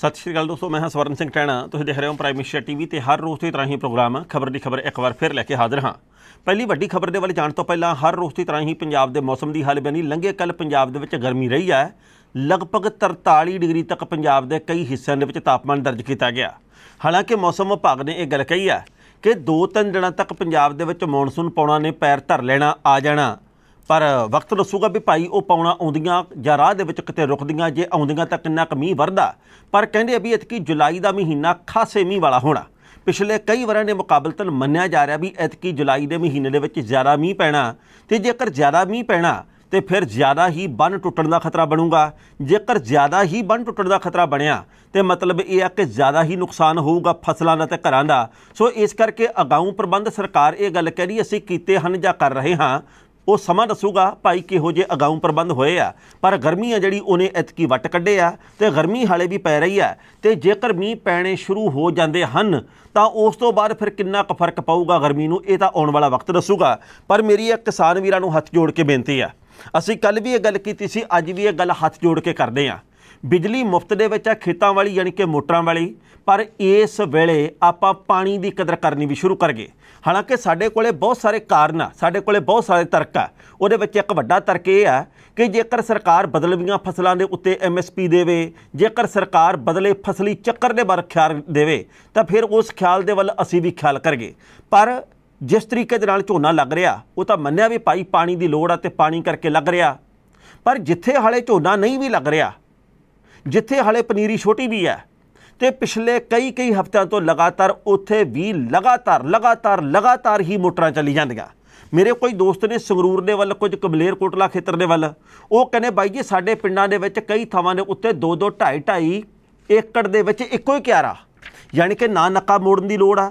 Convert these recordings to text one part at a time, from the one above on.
ਸਤਿ ਸ਼੍ਰੀ ਅਕਾਲ ਦੋਸਤੋ ਮੈਂ ਹਾਂ ਸਵਰਨ ਸਿੰਘ ਟੈਣਾ ਤੁਸੀਂ ਦੇਖ ਰਹੇ ਹੋ ਪ੍ਰਾਈਮ ਮਿਸ਼ਰ ਟੀਵੀ ਤੇ ਹਰ ਰੋਜ਼ ਦੀ ਤਰ੍ਹਾਂ ਹੀ ਪ੍ਰੋਗਰਾਮ ਖਬਰ ਦੀ ਖਬਰ ਇੱਕ ਵਾਰ ਫਿਰ ਲੈ ਕੇ ਹਾਜ਼ਰ ਹਾਂ ਪਹਿਲੀ ਵੱਡੀ ਖਬਰ ਦੇ ਵੱਲ ਜਾਣ ਤੋਂ ਪਹਿਲਾਂ ਹਰ ਰੋਜ਼ ਦੀ ਤਰ੍ਹਾਂ ਹੀ ਪੰਜਾਬ ਦੇ ਮੌਸਮ ਦੀ ਹਾਲ ਬਣੀ ਲੰਘੇ ਕੱਲ ਪੰਜਾਬ ਦੇ ਵਿੱਚ ਗਰਮੀ ਰਹੀ ਹੈ ਲਗਭਗ 43 ਡਿਗਰੀ ਤੱਕ ਪੰਜਾਬ ਦੇ ਕਈ ਹਿੱਸਿਆਂ ਦੇ ਵਿੱਚ ਤਾਪਮਾਨ ਦਰਜ ਕੀਤਾ ਗਿਆ ਹਾਲਾਂਕਿ ਮੌਸਮ ਵਿਭਾਗ ਨੇ ਇਹ ਗੱਲ ਕਹੀ ਹੈ ਕਿ 2-3 ਦਿਨਾਂ ਤੱਕ ਪੰਜਾਬ ਦੇ ਵਿੱਚ ਮੌਨਸੂਨ ਪਾਉਣਾ ਨੇ ਪੈਰ ਧਰ ਲੈਣਾ ਆ ਜਾਣਾ ਪਰ ਵਕਤ ਦੱਸੂਗਾ ਵੀ ਭਾਈ ਉਹ ਪਾਉਣਾ ਆਉਂਦੀਆਂ ਜਾਂ ਰਾਹ ਦੇ ਵਿੱਚ ਕਿਤੇ ਰੁਕਦੀਆਂ ਜੇ ਆਉਂਦੀਆਂ ਤਾਂ ਕਿੰਨਾ ਕਮੀ ਵਰਦਾ ਪਰ ਕਹਿੰਦੇ ਆ ਵੀ ਇਤਕੀ ਜੁਲਾਈ ਦਾ ਮਹੀਨਾ ਖਾਸੇ ਮੀਂਹ ਵਾਲਾ ਹੋਣਾ ਪਿਛਲੇ ਕਈ ਵਾਰਾਂ ਦੇ ਮੁਕਾਬਲਤਨ ਮੰਨਿਆ ਜਾ ਰਿਹਾ ਵੀ ਇਤਕੀ ਜੁਲਾਈ ਦੇ ਮਹੀਨੇ ਦੇ ਵਿੱਚ ਜ਼ਿਆਦਾ ਮੀਂਹ ਪੈਣਾ ਤੇ ਜੇਕਰ ਜ਼ਿਆਦਾ ਮੀਂਹ ਪੈਣਾ ਤੇ ਫਿਰ ਜ਼ਿਆਦਾ ਹੀ ਬੰਨ ਟੁੱਟਣ ਦਾ ਖਤਰਾ ਬਣੂਗਾ ਜੇਕਰ ਜ਼ਿਆਦਾ ਹੀ ਬੰਨ ਟੁੱਟਣ ਦਾ ਖਤਰਾ ਬਣਿਆ ਤੇ ਮਤਲਬ ਇਹ ਆ ਕਿ ਜ਼ਿਆਦਾ ਹੀ ਨੁਕਸਾਨ ਹੋਊਗਾ ਫਸਲਾਂ ਦਾ ਤੇ ਘਰਾਂ ਦਾ ਸੋ ਇਸ ਕਰਕੇ ਅਗਾਊਂ ਪ੍ਰਬੰਧ ਸਰਕਾਰ ਇਹ ਗੱਲ ਕਹਿ ਰਹੀ ਅਸੀਂ ਕੀਤੇ ਹਨ ਜਾਂ ਕਰ ਰਹੇ ਹਾਂ ਉਹ ਸਮਾਂ ਦੱਸੂਗਾ ਭਾਈ ਕਿਹੋ ਜੇ ਅਗਾਊਂ ਪ੍ਰਬੰਧ ਹੋਏ ਆ ਪਰ ਗਰਮੀ ਆ ਜਿਹੜੀ ਉਹਨੇ ਇਤਕੀ ਵੱਟ ਕੱਢੇ ਆ ਤੇ ਗਰਮੀ ਹਾਲੇ ਵੀ ਪੈ ਰਹੀ ਆ ਤੇ ਜੇਕਰ ਮੀਂਹ ਪੈਣੇ ਸ਼ੁਰੂ ਹੋ ਜਾਂਦੇ ਹਨ ਤਾਂ ਉਸ ਤੋਂ ਬਾਅਦ ਫਿਰ ਕਿੰਨਾ ਕੁ ਫਰਕ ਪਊਗਾ ਗਰਮੀ ਨੂੰ ਇਹ ਤਾਂ ਆਉਣ ਵਾਲਾ ਵਕਤ ਦੱਸੂਗਾ ਪਰ ਮੇਰੀ ਇੱਕ ਕਿਸਾਨ ਵੀਰਾਂ ਨੂੰ ਹੱਥ ਜੋੜ ਕੇ ਬੇਨਤੀ ਆ ਅਸੀਂ ਕੱਲ ਵੀ ਇਹ ਗੱਲ ਕੀਤੀ ਸੀ ਅੱਜ ਵੀ ਇਹ ਗੱਲ ਹੱਥ ਜੋੜ ਕੇ ਕਰਦੇ ਆ ਬਿਜਲੀ ਮੁਫਤ ਦੇ ਵਿੱਚ ਆ ਖੇਤਾਂ ਵਾਲੀ ਯਾਨੀ ਕਿ ਮੋਟਰਾਂ ਵਾਲੀ ਪਰ ਇਸ ਵੇਲੇ ਆਪਾਂ ਪਾਣੀ ਦੀ ਕਦਰ ਕਰਨੀ ਵੀ ਸ਼ੁਰੂ ਕਰ ਗਏ ਹਾਲਾਂਕਿ ਸਾਡੇ ਕੋਲੇ ਬਹੁਤ ਸਾਰੇ ਕਾਰਨ ਆ ਸਾਡੇ ਕੋਲੇ ਬਹੁਤ ਸਾਰੇ ਤਰਕ ਆ ਉਹਦੇ ਵਿੱਚ ਇੱਕ ਵੱਡਾ ਤਰਕ ਇਹ ਆ ਕਿ ਜੇਕਰ ਸਰਕਾਰ ਬਦਲਵੀਆਂ ਫਸਲਾਂ ਦੇ ਉੱਤੇ ਐਮਐਸਪੀ ਦੇਵੇ ਜੇਕਰ ਸਰਕਾਰ ਬਦਲੇ ਫਸਲੀ ਚੱਕਰ ਦੇ ਬਾਰੇ ਖਿਆਲ ਦੇਵੇ ਤਾਂ ਫਿਰ ਉਸ ਖਿਆਲ ਦੇ ਵੱਲ ਅਸੀਂ ਵੀ ਖਿਆਲ ਕਰਗੇ ਪਰ ਜਿਸ ਤਰੀਕੇ ਦੇ ਨਾਲ ਝੋਨਾ ਲੱਗ ਰਿਹਾ ਉਹ ਤਾਂ ਮੰਨਿਆ ਵੀ ਪਾਈ ਪਾਣੀ ਦੀ ਲੋੜ ਆ ਤੇ ਪਾਣੀ ਕਰਕੇ ਲੱਗ ਰਿਹਾ ਪਰ ਜਿੱਥੇ ਹਾਲੇ ਝੋਨਾ ਨਹੀਂ ਵੀ ਲੱਗ ਰਿਹਾ ਜਿੱਥੇ ਹਾਲੇ ਪਨੀਰੀ ਛੋਟੀ ਵੀ ਹੈ ਤੇ ਪਿਛਲੇ ਕਈ ਕਈ ਹਫ਼ਤਿਆਂ ਤੋਂ ਲਗਾਤਾਰ ਉੱਥੇ ਵੀ ਲਗਾਤਾਰ ਲਗਾਤਾਰ ਲਗਾਤਾਰ ਹੀ ਮੋਟਰਾਂ ਚੱਲੀ ਜਾਂਦੀਆਂ ਮੇਰੇ ਕੋਈ ਦੋਸਤ ਨੇ ਸੰਗਰੂਰ ਦੇ ਵੱਲ ਕੁਝ ਕਬਲੇਰ ਕੋਟਲਾ ਖੇਤਰ ਦੇ ਵੱਲ ਉਹ ਕਹਿੰਦੇ ਬਾਈ ਜੀ ਸਾਡੇ ਪਿੰਡਾਂ ਦੇ ਵਿੱਚ ਕਈ ਥਾਵਾਂ ਦੇ ਉੱਤੇ 2-2 2.5 ਏਕੜ ਦੇ ਵਿੱਚ ਇੱਕੋ ਹੀ ਕਿਆਰਾ ਯਾਨੀ ਕਿ ਨਾ ਨੱਕਾ ਮੋੜਨ ਦੀ ਲੋੜ ਆ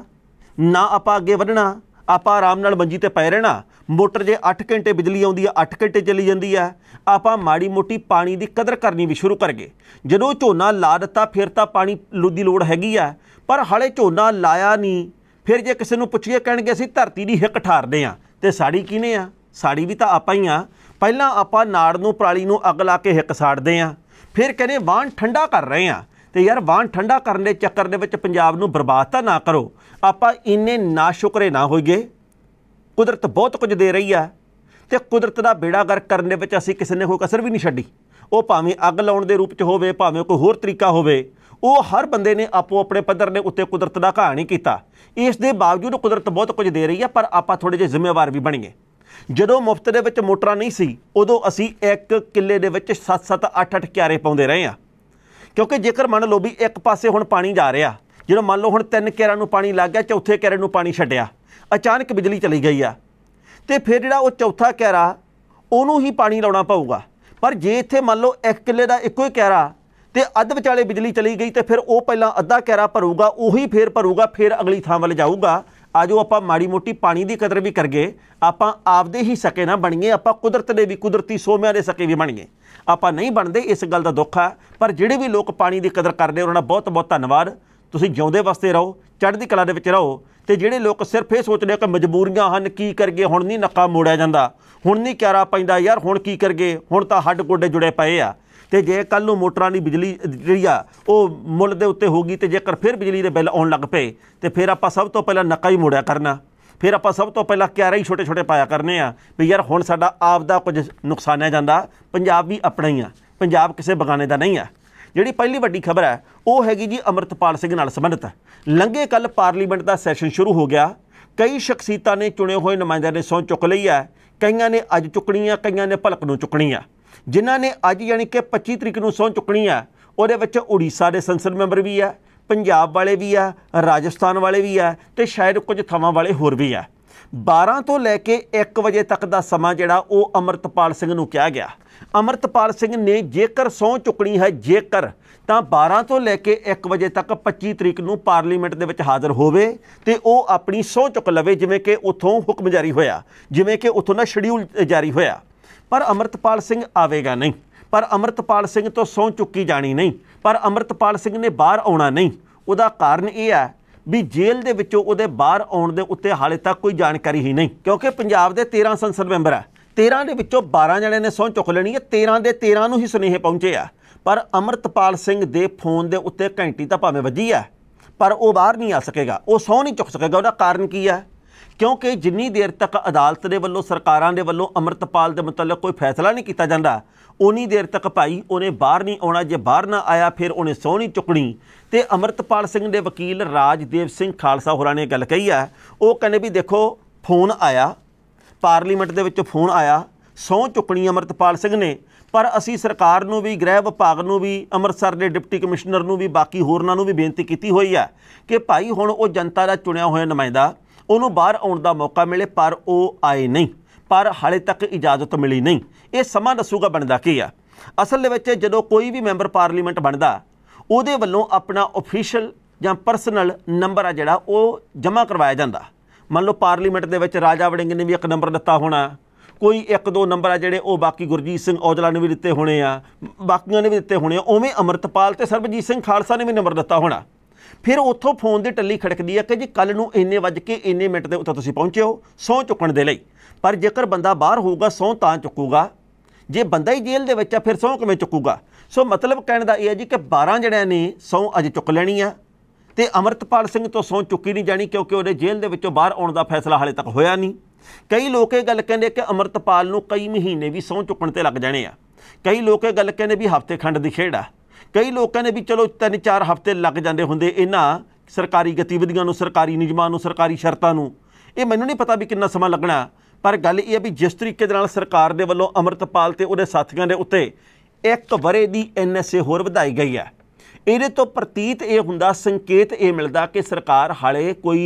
ਨਾ ਆਪਾਂ ਅੱਗੇ ਵਧਣਾ ਆਪਾਂ ਆਰਾਮ ਨਾਲ ਮੰਜੀ ਤੇ ਪੈ ਰਹਿਣਾ ਮੋਟਰ ਜੇ 8 ਘੰਟੇ ਬਿਜਲੀ ਆਉਂਦੀ ਆ 8 ਘੰਟੇ ਚੱਲੀ ਜਾਂਦੀ ਆ ਆਪਾਂ ਮਾੜੀ ਮੋਟੀ ਪਾਣੀ ਦੀ ਕਦਰ ਕਰਨੀ ਵੀ ਸ਼ੁਰੂ ਕਰ ਗਏ ਜਦੋਂ ਝੋਨਾ ਲਾ ਦਿੱਤਾ ਫਿਰ ਤਾਂ ਪਾਣੀ ਲੋਦੀ ਲੋੜ ਹੈਗੀ ਆ ਪਰ ਹਲੇ ਝੋਨਾ ਲਾਇਆ ਨਹੀਂ ਫਿਰ ਜੇ ਕਿਸੇ ਨੂੰ ਪੁੱਛੀਏ ਕਹਿਣਗੇ ਅਸੀਂ ਧਰਤੀ ਦੀ ਹਿੱਕ ਠਾਰਦੇ ਆ ਤੇ ਸਾੜੀ ਕਿਨੇ ਆ ਸਾੜੀ ਵੀ ਤਾਂ ਆਪਾਂ ਹੀ ਆ ਪਹਿਲਾਂ ਆਪਾਂ ਨਾੜ ਨੂੰ ਪਰਾਲੀ ਨੂੰ ਅੱਗ ਲਾ ਕੇ ਹਿੱਕ ਸਾੜਦੇ ਆ ਫਿਰ ਕਹਿੰਦੇ ਵਾਹਣ ਠੰਡਾ ਕਰ ਰਹੇ ਆ ਤੇ ਯਾਰ ਵਾਹਣ ਠੰਡਾ ਕਰਨ ਦੇ ਚੱਕਰ ਦੇ ਵਿੱਚ ਪੰਜਾਬ ਨੂੰ ਬਰਬਾਦ ਤਾਂ ਨਾ ਕਰੋ ਆਪਾਂ ਇੰਨੇ ਨਾਸ਼ੁਕਰੇ ਨਾ ਹੋਈਏ ਕੁਦਰਤ ਬਹੁਤ ਕੁਝ ਦੇ ਰਹੀ ਆ ਤੇ ਕੁਦਰਤ ਦਾ ਬੇੜਾ ਗਰ ਕਰਨ ਵਿੱਚ ਅਸੀਂ ਕਿਸੇ ਨੇ ਕੋਈ ਕਸਰ ਵੀ ਨਹੀਂ ਛੱਡੀ ਉਹ ਭਾਵੇਂ ਅੱਗ ਲਾਉਣ ਦੇ ਰੂਪ 'ਚ ਹੋਵੇ ਭਾਵੇਂ ਕੋਈ ਹੋਰ ਤਰੀਕਾ ਹੋਵੇ ਉਹ ਹਰ ਬੰਦੇ ਨੇ ਆਪੋ ਆਪਣੇ ਪੱਧਰ ਨੇ ਉੱਤੇ ਕੁਦਰਤ ਦਾ ਘਾਣ ਹੀ ਕੀਤਾ ਇਸ ਦੇ ਬਾਵਜੂਦ ਕੁਦਰਤ ਬਹੁਤ ਕੁਝ ਦੇ ਰਹੀ ਆ ਪਰ ਆਪਾਂ ਥੋੜੇ ਜਿਹਾ ਜ਼ਿੰਮੇਵਾਰ ਵੀ ਬਣੀਏ ਜਦੋਂ ਮੁਫਤ ਦੇ ਵਿੱਚ ਮੋਟਰਾਂ ਨਹੀਂ ਸੀ ਉਦੋਂ ਅਸੀਂ ਇੱਕ ਕਿੱਲੇ ਦੇ ਵਿੱਚ 7-7 8-8 ਕਿਆਰੇ ਪਾਉਂਦੇ ਰਹੇ ਆ ਕਿਉਂਕਿ ਜੇਕਰ ਮੰਨ ਲਓ ਵੀ ਇੱਕ ਪਾਸੇ ਹੁਣ ਪਾਣੀ ਜਾ ਰਿਹਾ ਜਦੋਂ ਮੰਨ ਲਓ ਹੁਣ ਤਿੰਨ ਕੇਰਾਂ ਨੂੰ ਪਾਣੀ ਲੱਗ ਗਿਆ ਚੌਥੇ ਕੇਰੇ ਨੂੰ ਪਾਣੀ ਛੱਡਿਆ ਅਚਾਨਕ ਬਿਜਲੀ ਚਲੀ ਗਈ ਆ ਤੇ ਫਿਰ ਜਿਹੜਾ ਉਹ ਚੌਥਾ ਕੇਰਾ ਉਹਨੂੰ ਹੀ ਪਾਣੀ ਲਾਉਣਾ ਪਊਗਾ ਪਰ ਜੇ ਇੱਥੇ ਮੰਨ ਲਓ ਇੱਕ ਕਿੱਲੇ ਦਾ ਇੱਕੋ ਹੀ ਕੇਰਾ ਤੇ ਅੱਧ ਵਿਚਾਲੇ ਬਿਜਲੀ ਚਲੀ ਗਈ ਤੇ ਫਿਰ ਉਹ ਪਹਿਲਾਂ ਅੱਧਾ ਕੇਰਾ ਭਰੂਗਾ ਉਹੀ ਫੇਰ ਭਰੂਗਾ ਫੇਰ ਅਗਲੀ ਥਾਂ ਵੱਲ ਜਾਊਗਾ ਆਜੋ ਆਪਾਂ ਮਾੜੀ ਮੋਟੀ ਪਾਣੀ ਦੀ ਕਦਰ ਵੀ ਕਰਗੇ ਆਪਾਂ ਆਪਦੇ ਹੀ ਸਕੇ ਨਾ ਬਣੀਏ ਆਪਾਂ ਕੁਦਰਤ ਦੇ ਵੀ ਕੁਦਰਤੀ ਸੋਮਿਆਂ ਦੇ ਸਕੇ ਵੀ ਬਣੀਏ ਆਪਾਂ ਨਹੀਂ ਬਣਦੇ ਇਸ ਗੱਲ ਦਾ ਦੁੱਖ ਆ ਪਰ ਜਿਹੜੇ ਵੀ ਲੋਕ ਪਾਣੀ ਦੀ ਕਦਰ ਕਰਦੇ ਉਹਨਾਂ ਦਾ ਬਹੁਤ ਬਹੁਤ ਧੰਨਵਾਦ ਤੁਸੀਂ ਜਿਉਂਦੇ ਵਾਸਤੇ ਰਹੋ ਚੜ੍ਹਦੀ ਕਲਾ ਦੇ ਵਿੱਚ ਰਹੋ ਤੇ ਜਿਹੜੇ ਲੋਕ ਸਿਰਫ ਇਹ ਸੋਚਦੇ ਆ ਕਿ ਮਜਬੂਰੀਆਂ ਹਨ ਕੀ ਕਰਗੇ ਹੁਣ ਨਹੀਂ ਨੱਕਾ ਮੋੜਿਆ ਜਾਂਦਾ ਹੁਣ ਨਹੀਂ ਕਿਆਰਾ ਪੈਂਦਾ ਯਾਰ ਹੁਣ ਕੀ ਕਰਗੇ ਹੁਣ ਤਾਂ ਹੱਡ ਗੋਡੇ ਜੁੜੇ ਪਏ ਆ ਤੇ ਜੇ ਕੱਲ ਨੂੰ ਮੋਟਰਾਂ ਦੀ ਬਿਜਲੀ ਜਿਹੜੀ ਆ ਉਹ ਮੁੱਲ ਦੇ ਉੱਤੇ ਹੋਗੀ ਤੇ ਜੇਕਰ ਫਿਰ ਬਿਜਲੀ ਦੇ ਬਿੱਲ ਆਉਣ ਲੱਗ ਪਏ ਤੇ ਫਿਰ ਆਪਾਂ ਸਭ ਤੋਂ ਪਹਿਲਾਂ ਨੱਕਾ ਹੀ ਮੋੜਿਆ ਕਰਨਾ ਫਿਰ ਆਪਾਂ ਸਭ ਤੋਂ ਪਹਿਲਾਂ ਕਿਆਰੇ ਹੀ ਛੋਟੇ-ਛੋਟੇ ਪਾਇਆ ਕਰਨੇ ਆ ਵੀ ਯਾਰ ਹੁਣ ਸਾਡਾ ਆਪ ਦਾ ਕੁਝ ਨੁਕਸਾਨਿਆ ਜਾਂਦਾ ਪੰਜਾਬ ਵੀ ਆਪਣਾ ਹੀ ਆ ਪੰਜਾਬ ਕਿਸੇ ਬਗਾਨੇ ਦਾ ਨਹੀਂ ਆ ਜਿਹੜੀ ਪਹਿਲੀ ਵੱਡੀ ਖਬਰ ਹੈ ਉਹ ਹੈਗੀ ਜੀ ਅਮਰਤਪਾਲ ਸਿੰਘ ਨਾਲ ਸੰਬੰਧਿਤ ਲੰਘੇ ਕੱਲ ਪਾਰਲੀਮੈਂਟ ਦਾ ਸੈਸ਼ਨ ਸ਼ੁਰੂ ਹੋ ਗਿਆ ਕਈ ਸ਼ਖਸੀਅਤਾਂ ਨੇ ਚੁਣੇ ਹੋਏ ਨੁਮਾਇੰਦਿਆਂ ਨੇ ਸੌਂ ਚੁੱਕ ਲਈ ਹੈ ਕਈਆਂ ਨੇ ਅੱਜ ਚੁੱਕਣੀ ਆ ਕਈਆਂ ਨੇ ਭਲਕ ਨੂੰ ਚੁੱਕਣੀ ਆ ਜਿਨ੍ਹਾਂ ਨੇ ਅੱਜ ਯਾਨੀ ਕਿ 25 ਤਰੀਕ ਨੂੰ ਸੌਂ ਚੁੱਕਣੀ ਆ ਉਹਦੇ ਵਿੱਚ ਉੜੀਸਾ ਦੇ ਸੰਸਦ ਮੈਂਬਰ ਵੀ ਆ ਪੰਜਾਬ ਵਾਲੇ ਵੀ ਆ ਰਾਜਸਥਾਨ ਵਾਲੇ ਵੀ ਆ ਤੇ ਸ਼ਾਇਦ ਕੁਝ ਥਾਵਾਂ ਵਾਲੇ ਹੋਰ ਵੀ ਆ 12 ਤੋਂ ਲੈ ਕੇ 1 ਵਜੇ ਤੱਕ ਦਾ ਸਮਾਂ ਜਿਹੜਾ ਉਹ ਅਮਰਤਪਾਲ ਸਿੰਘ ਨੂੰ ਕਿਹਾ ਗਿਆ ਅਮਰਤਪਾਲ ਸਿੰਘ ਨੇ ਜੇਕਰ ਸੌਂ ਚੁੱਕਣੀ ਹੈ ਜੇਕਰ ਤਾਂ 12 ਤੋਂ ਲੈ ਕੇ 1 ਵਜੇ ਤੱਕ 25 ਤਰੀਕ ਨੂੰ ਪਾਰਲੀਮੈਂਟ ਦੇ ਵਿੱਚ ਹਾਜ਼ਰ ਹੋਵੇ ਤੇ ਉਹ ਆਪਣੀ ਸੌਂ ਚੁੱਕ ਲਵੇ ਜਿਵੇਂ ਕਿ ਉਥੋਂ ਹੁਕਮ ਜਾਰੀ ਹੋਇਆ ਜਿਵੇਂ ਕਿ ਉਥੋਂ ਦਾ ਸ਼ਡਿਊਲ ਜਾਰੀ ਹੋਇਆ ਪਰ ਅਮਰਤਪਾਲ ਸਿੰਘ ਆਵੇਗਾ ਨਹੀਂ ਪਰ ਅਮਰਤਪਾਲ ਸਿੰਘ ਤੋਂ ਸੌਂ ਚੁੱਕੀ ਜਾਣੀ ਨਹੀਂ ਪਰ ਅਮਰਤਪਾਲ ਸਿੰਘ ਨੇ ਬਾਹਰ ਆਉਣਾ ਨਹੀਂ ਉਹਦਾ ਕਾਰਨ ਇਹ ਹੈ ਵੀ ਜੇਲ੍ਹ ਦੇ ਵਿੱਚੋਂ ਉਹਦੇ ਬਾਹਰ ਆਉਣ ਦੇ ਉੱਤੇ ਹਾਲੇ ਤੱਕ ਕੋਈ ਜਾਣਕਾਰੀ ਹੀ ਨਹੀਂ ਕਿਉਂਕਿ ਪੰਜਾਬ ਦੇ 13 ਸੰਸਦ ਮੈਂਬਰ ਆ 13 ਦੇ ਵਿੱਚੋਂ 12 ਜਣੇ ਨੇ ਸੌਂ ਚੁੱਕ ਲੈਣੀ ਹੈ 13 ਦੇ 13 ਨੂੰ ਹੀ ਸੁਨੇਹੇ ਪਹੁੰਚੇ ਆ ਪਰ ਅਮਰਤਪਾਲ ਸਿੰਘ ਦੇ ਫੋਨ ਦੇ ਉੱਤੇ ਘੰਟੀ ਤਾਂ ਭਾਵੇਂ ਵੱਜੀ ਆ ਪਰ ਉਹ ਬਾਹਰ ਨਹੀਂ ਆ ਸਕੇਗਾ ਉਹ ਸੌਂ ਨਹੀਂ ਚੁੱਕ ਸਕੇਗਾ ਉਹਦਾ ਕਾਰਨ ਕੀ ਆ ਕਿਉਂਕਿ ਜਿੰਨੀ ਦੇਰ ਤੱਕ ਅਦਾਲਤ ਦੇ ਵੱਲੋਂ ਸਰਕਾਰਾਂ ਦੇ ਵੱਲੋਂ ਅਮਰਤਪਾਲ ਦੇ ਮੁਤਲਕ ਕੋਈ ਫੈਸਲਾ ਨਹੀਂ ਕੀਤਾ ਜਾਂਦਾ ਉਨੀ ਦੇਰ ਤੱਕ ਭਾਈ ਉਹਨੇ ਬਾਹਰ ਨਹੀਂ ਆਉਣਾ ਜੇ ਬਾਹਰ ਨਾ ਆਇਆ ਫਿਰ ਉਹਨੇ ਸੋਹਣੀ ਚੁਕਣੀ ਤੇ ਅਮਰਤਪਾਲ ਸਿੰਘ ਦੇ ਵਕੀਲ ਰਾਜਦੇਵ ਸਿੰਘ ਖਾਲਸਾ ਹੋਰਾਂ ਨੇ ਗੱਲ ਕਹੀ ਆ ਉਹ ਕਹਿੰਦੇ ਵੀ ਦੇਖੋ ਫੋਨ ਆਇਆ ਪਾਰਲੀਮੈਂਟ ਦੇ ਵਿੱਚੋਂ ਫੋਨ ਆਇਆ ਸੋਹ ਚੁਕਣੀ ਅਮਰਤਪਾਲ ਸਿੰਘ ਨੇ ਪਰ ਅਸੀਂ ਸਰਕਾਰ ਨੂੰ ਵੀ ਗ੍ਰਹਿ ਵਿਭਾਗ ਨੂੰ ਵੀ ਅੰਮ੍ਰਿਤਸਰ ਦੇ ਡਿਪਟੀ ਕਮਿਸ਼ਨਰ ਨੂੰ ਵੀ ਬਾਕੀ ਹੋਰਨਾਂ ਨੂੰ ਵੀ ਬੇਨਤੀ ਕੀਤੀ ਹੋਈ ਆ ਕਿ ਭਾਈ ਹੁਣ ਉਹ ਜਨਤਾ ਦਾ ਚੁਣਿਆ ਹੋਇਆ ਨੁਮਾਇੰਦਾ ਉਹਨੂੰ ਬਾਹਰ ਆਉਣ ਦਾ ਮੌਕਾ ਮਿਲੇ ਪਰ ਉਹ ਆਏ ਨਹੀਂ ਪਰ ਹਾਲੇ ਤੱਕ ਇਜਾਜ਼ਤ ਮਿਲੀ ਨਹੀਂ ਇਹ ਸਮਾਂ ਦੱਸੂਗਾ ਬਣਦਾ ਕੀ ਆ ਅਸਲ ਦੇ ਵਿੱਚ ਜਦੋਂ ਕੋਈ ਵੀ ਮੈਂਬਰ ਪਾਰਲੀਮੈਂਟ ਬਣਦਾ ਉਹਦੇ ਵੱਲੋਂ ਆਪਣਾ ਅਫੀਸ਼ੀਅਲ ਜਾਂ ਪਰਸਨਲ ਨੰਬਰ ਆ ਜਿਹੜਾ ਉਹ ਜਮ੍ਹਾਂ ਕਰਵਾਇਆ ਜਾਂਦਾ ਮੰਨ ਲਓ ਪਾਰਲੀਮੈਂਟ ਦੇ ਵਿੱਚ ਰਾਜਾ ਵੜਿੰਗ ਨੇ ਵੀ ਇੱਕ ਨੰਬਰ ਦਿੱਤਾ ਹੋਣਾ ਕੋਈ ਇੱਕ ਦੋ ਨੰਬਰ ਆ ਜਿਹੜੇ ਉਹ ਬਾਕੀ ਗੁਰਜੀਤ ਸਿੰਘ ਔਜਲਾ ਨੇ ਵੀ ਦਿੱਤੇ ਹੋਣੇ ਆ ਬਾਕੀਆਂ ਨੇ ਵੀ ਦਿੱਤੇ ਹੋਣੇ ਆ ਉਵੇਂ ਅਮਰਤਪਾਲ ਤੇ ਸਰਬਜੀਤ ਸਿੰਘ ਖਾਲਸਾ ਨੇ ਵੀ ਨੰਬਰ ਦਿੱਤਾ ਹੋਣਾ ਫਿਰ ਉੱਥੋਂ ਫੋਨ ਦੀ ਟੱਲੀ ਖੜਕਦੀ ਆ ਕਿ ਜੀ ਕੱਲ ਨੂੰ ਇੰਨੇ ਵਜ ਕੇ ਇੰਨੇ ਮਿੰਟ ਦੇ ਉੱਤੇ ਤੁਸੀਂ ਪਹੁੰਚਿਓ ਸੌ ਚੁੱਕਣ ਦੇ ਲਈ ਪਰ ਜੇਕਰ ਬੰਦਾ ਬਾਹਰ ਹੋਊਗਾ ਸੌ ਤਾਂ ਚੁੱਕੂਗਾ ਜੇ ਬੰਦਾ ਹੀ ਜੇਲ੍ਹ ਦੇ ਵਿੱਚ ਆ ਫਿਰ ਸੌ ਕਿਵੇਂ ਚੁੱਕੂਗਾ ਸੋ ਮਤਲਬ ਕਹਿਣ ਦਾ ਇਹ ਹੈ ਜੀ ਕਿ 12 ਜਣਿਆਂ ਨੇ ਸੌ ਅਜ ਚੁੱਕ ਲੈਣੀ ਆ ਤੇ ਅਮਰਤਪਾਲ ਸਿੰਘ ਤੋਂ ਸੌ ਚੁੱਕੀ ਨਹੀਂ ਜਾਣੀ ਕਿਉਂਕਿ ਉਹਦੇ ਜੇਲ੍ਹ ਦੇ ਵਿੱਚੋਂ ਬਾਹਰ ਆਉਣ ਦਾ ਫੈਸਲਾ ਹਾਲੇ ਤੱਕ ਹੋਇਆ ਨਹੀਂ ਕਈ ਲੋਕ ਇਹ ਗੱਲ ਕਹਿੰਦੇ ਕਿ ਅਮਰਤਪਾਲ ਨੂੰ ਕਈ ਮਹੀਨੇ ਵੀ ਸੌ ਚੁੱਕਣ ਤੇ ਲੱਗ ਜਾਣੇ ਆ ਕਈ ਲੋਕ ਇਹ ਗੱਲ ਕਹਿੰਦੇ ਵੀ ਹਫ਼ਤੇ ਖੰਡ ਦੀ ਖੇਡ ਆ ਕਈ ਲੋਕਾਂ ਨੇ ਵੀ ਚਲੋ 3-4 ਹਫ਼ਤੇ ਲੱਗ ਜਾਂਦੇ ਹੁੰਦੇ ਇਹਨਾਂ ਸਰਕਾਰੀ ਗਤੀਵਿਧੀਆਂ ਨੂੰ ਸਰਕਾਰੀ ਨਿਯਮਾਂ ਨੂੰ ਸਰਕਾਰੀ ਸ਼ਰਤਾਂ ਨੂੰ ਇਹ ਮੈਨੂੰ ਨਹੀਂ ਪਤਾ ਵੀ ਕਿੰਨਾ ਸਮਾਂ ਲੱਗਣਾ ਪਰ ਗੱਲ ਇਹ ਹੈ ਵੀ ਜਿਸ ਤਰੀਕੇ ਦੇ ਨਾਲ ਸਰਕਾਰ ਦੇ ਵੱਲੋਂ ਅਮਰਤਪਾਲ ਤੇ ਉਹਦੇ ਸਾਥੀਆਂ ਦੇ ਉੱਤੇ ਇੱਕ ਬਰੇ ਦੀ ਐਨਐਸਏ ਹੋਰ ਵਧਾਈ ਗਈ ਹੈ ਇਹਦੇ ਤੋਂ ਪ੍ਰਤੀਤ ਇਹ ਹੁੰਦਾ ਸੰਕੇਤ ਇਹ ਮਿਲਦਾ ਕਿ ਸਰਕਾਰ ਹਾਲੇ ਕੋਈ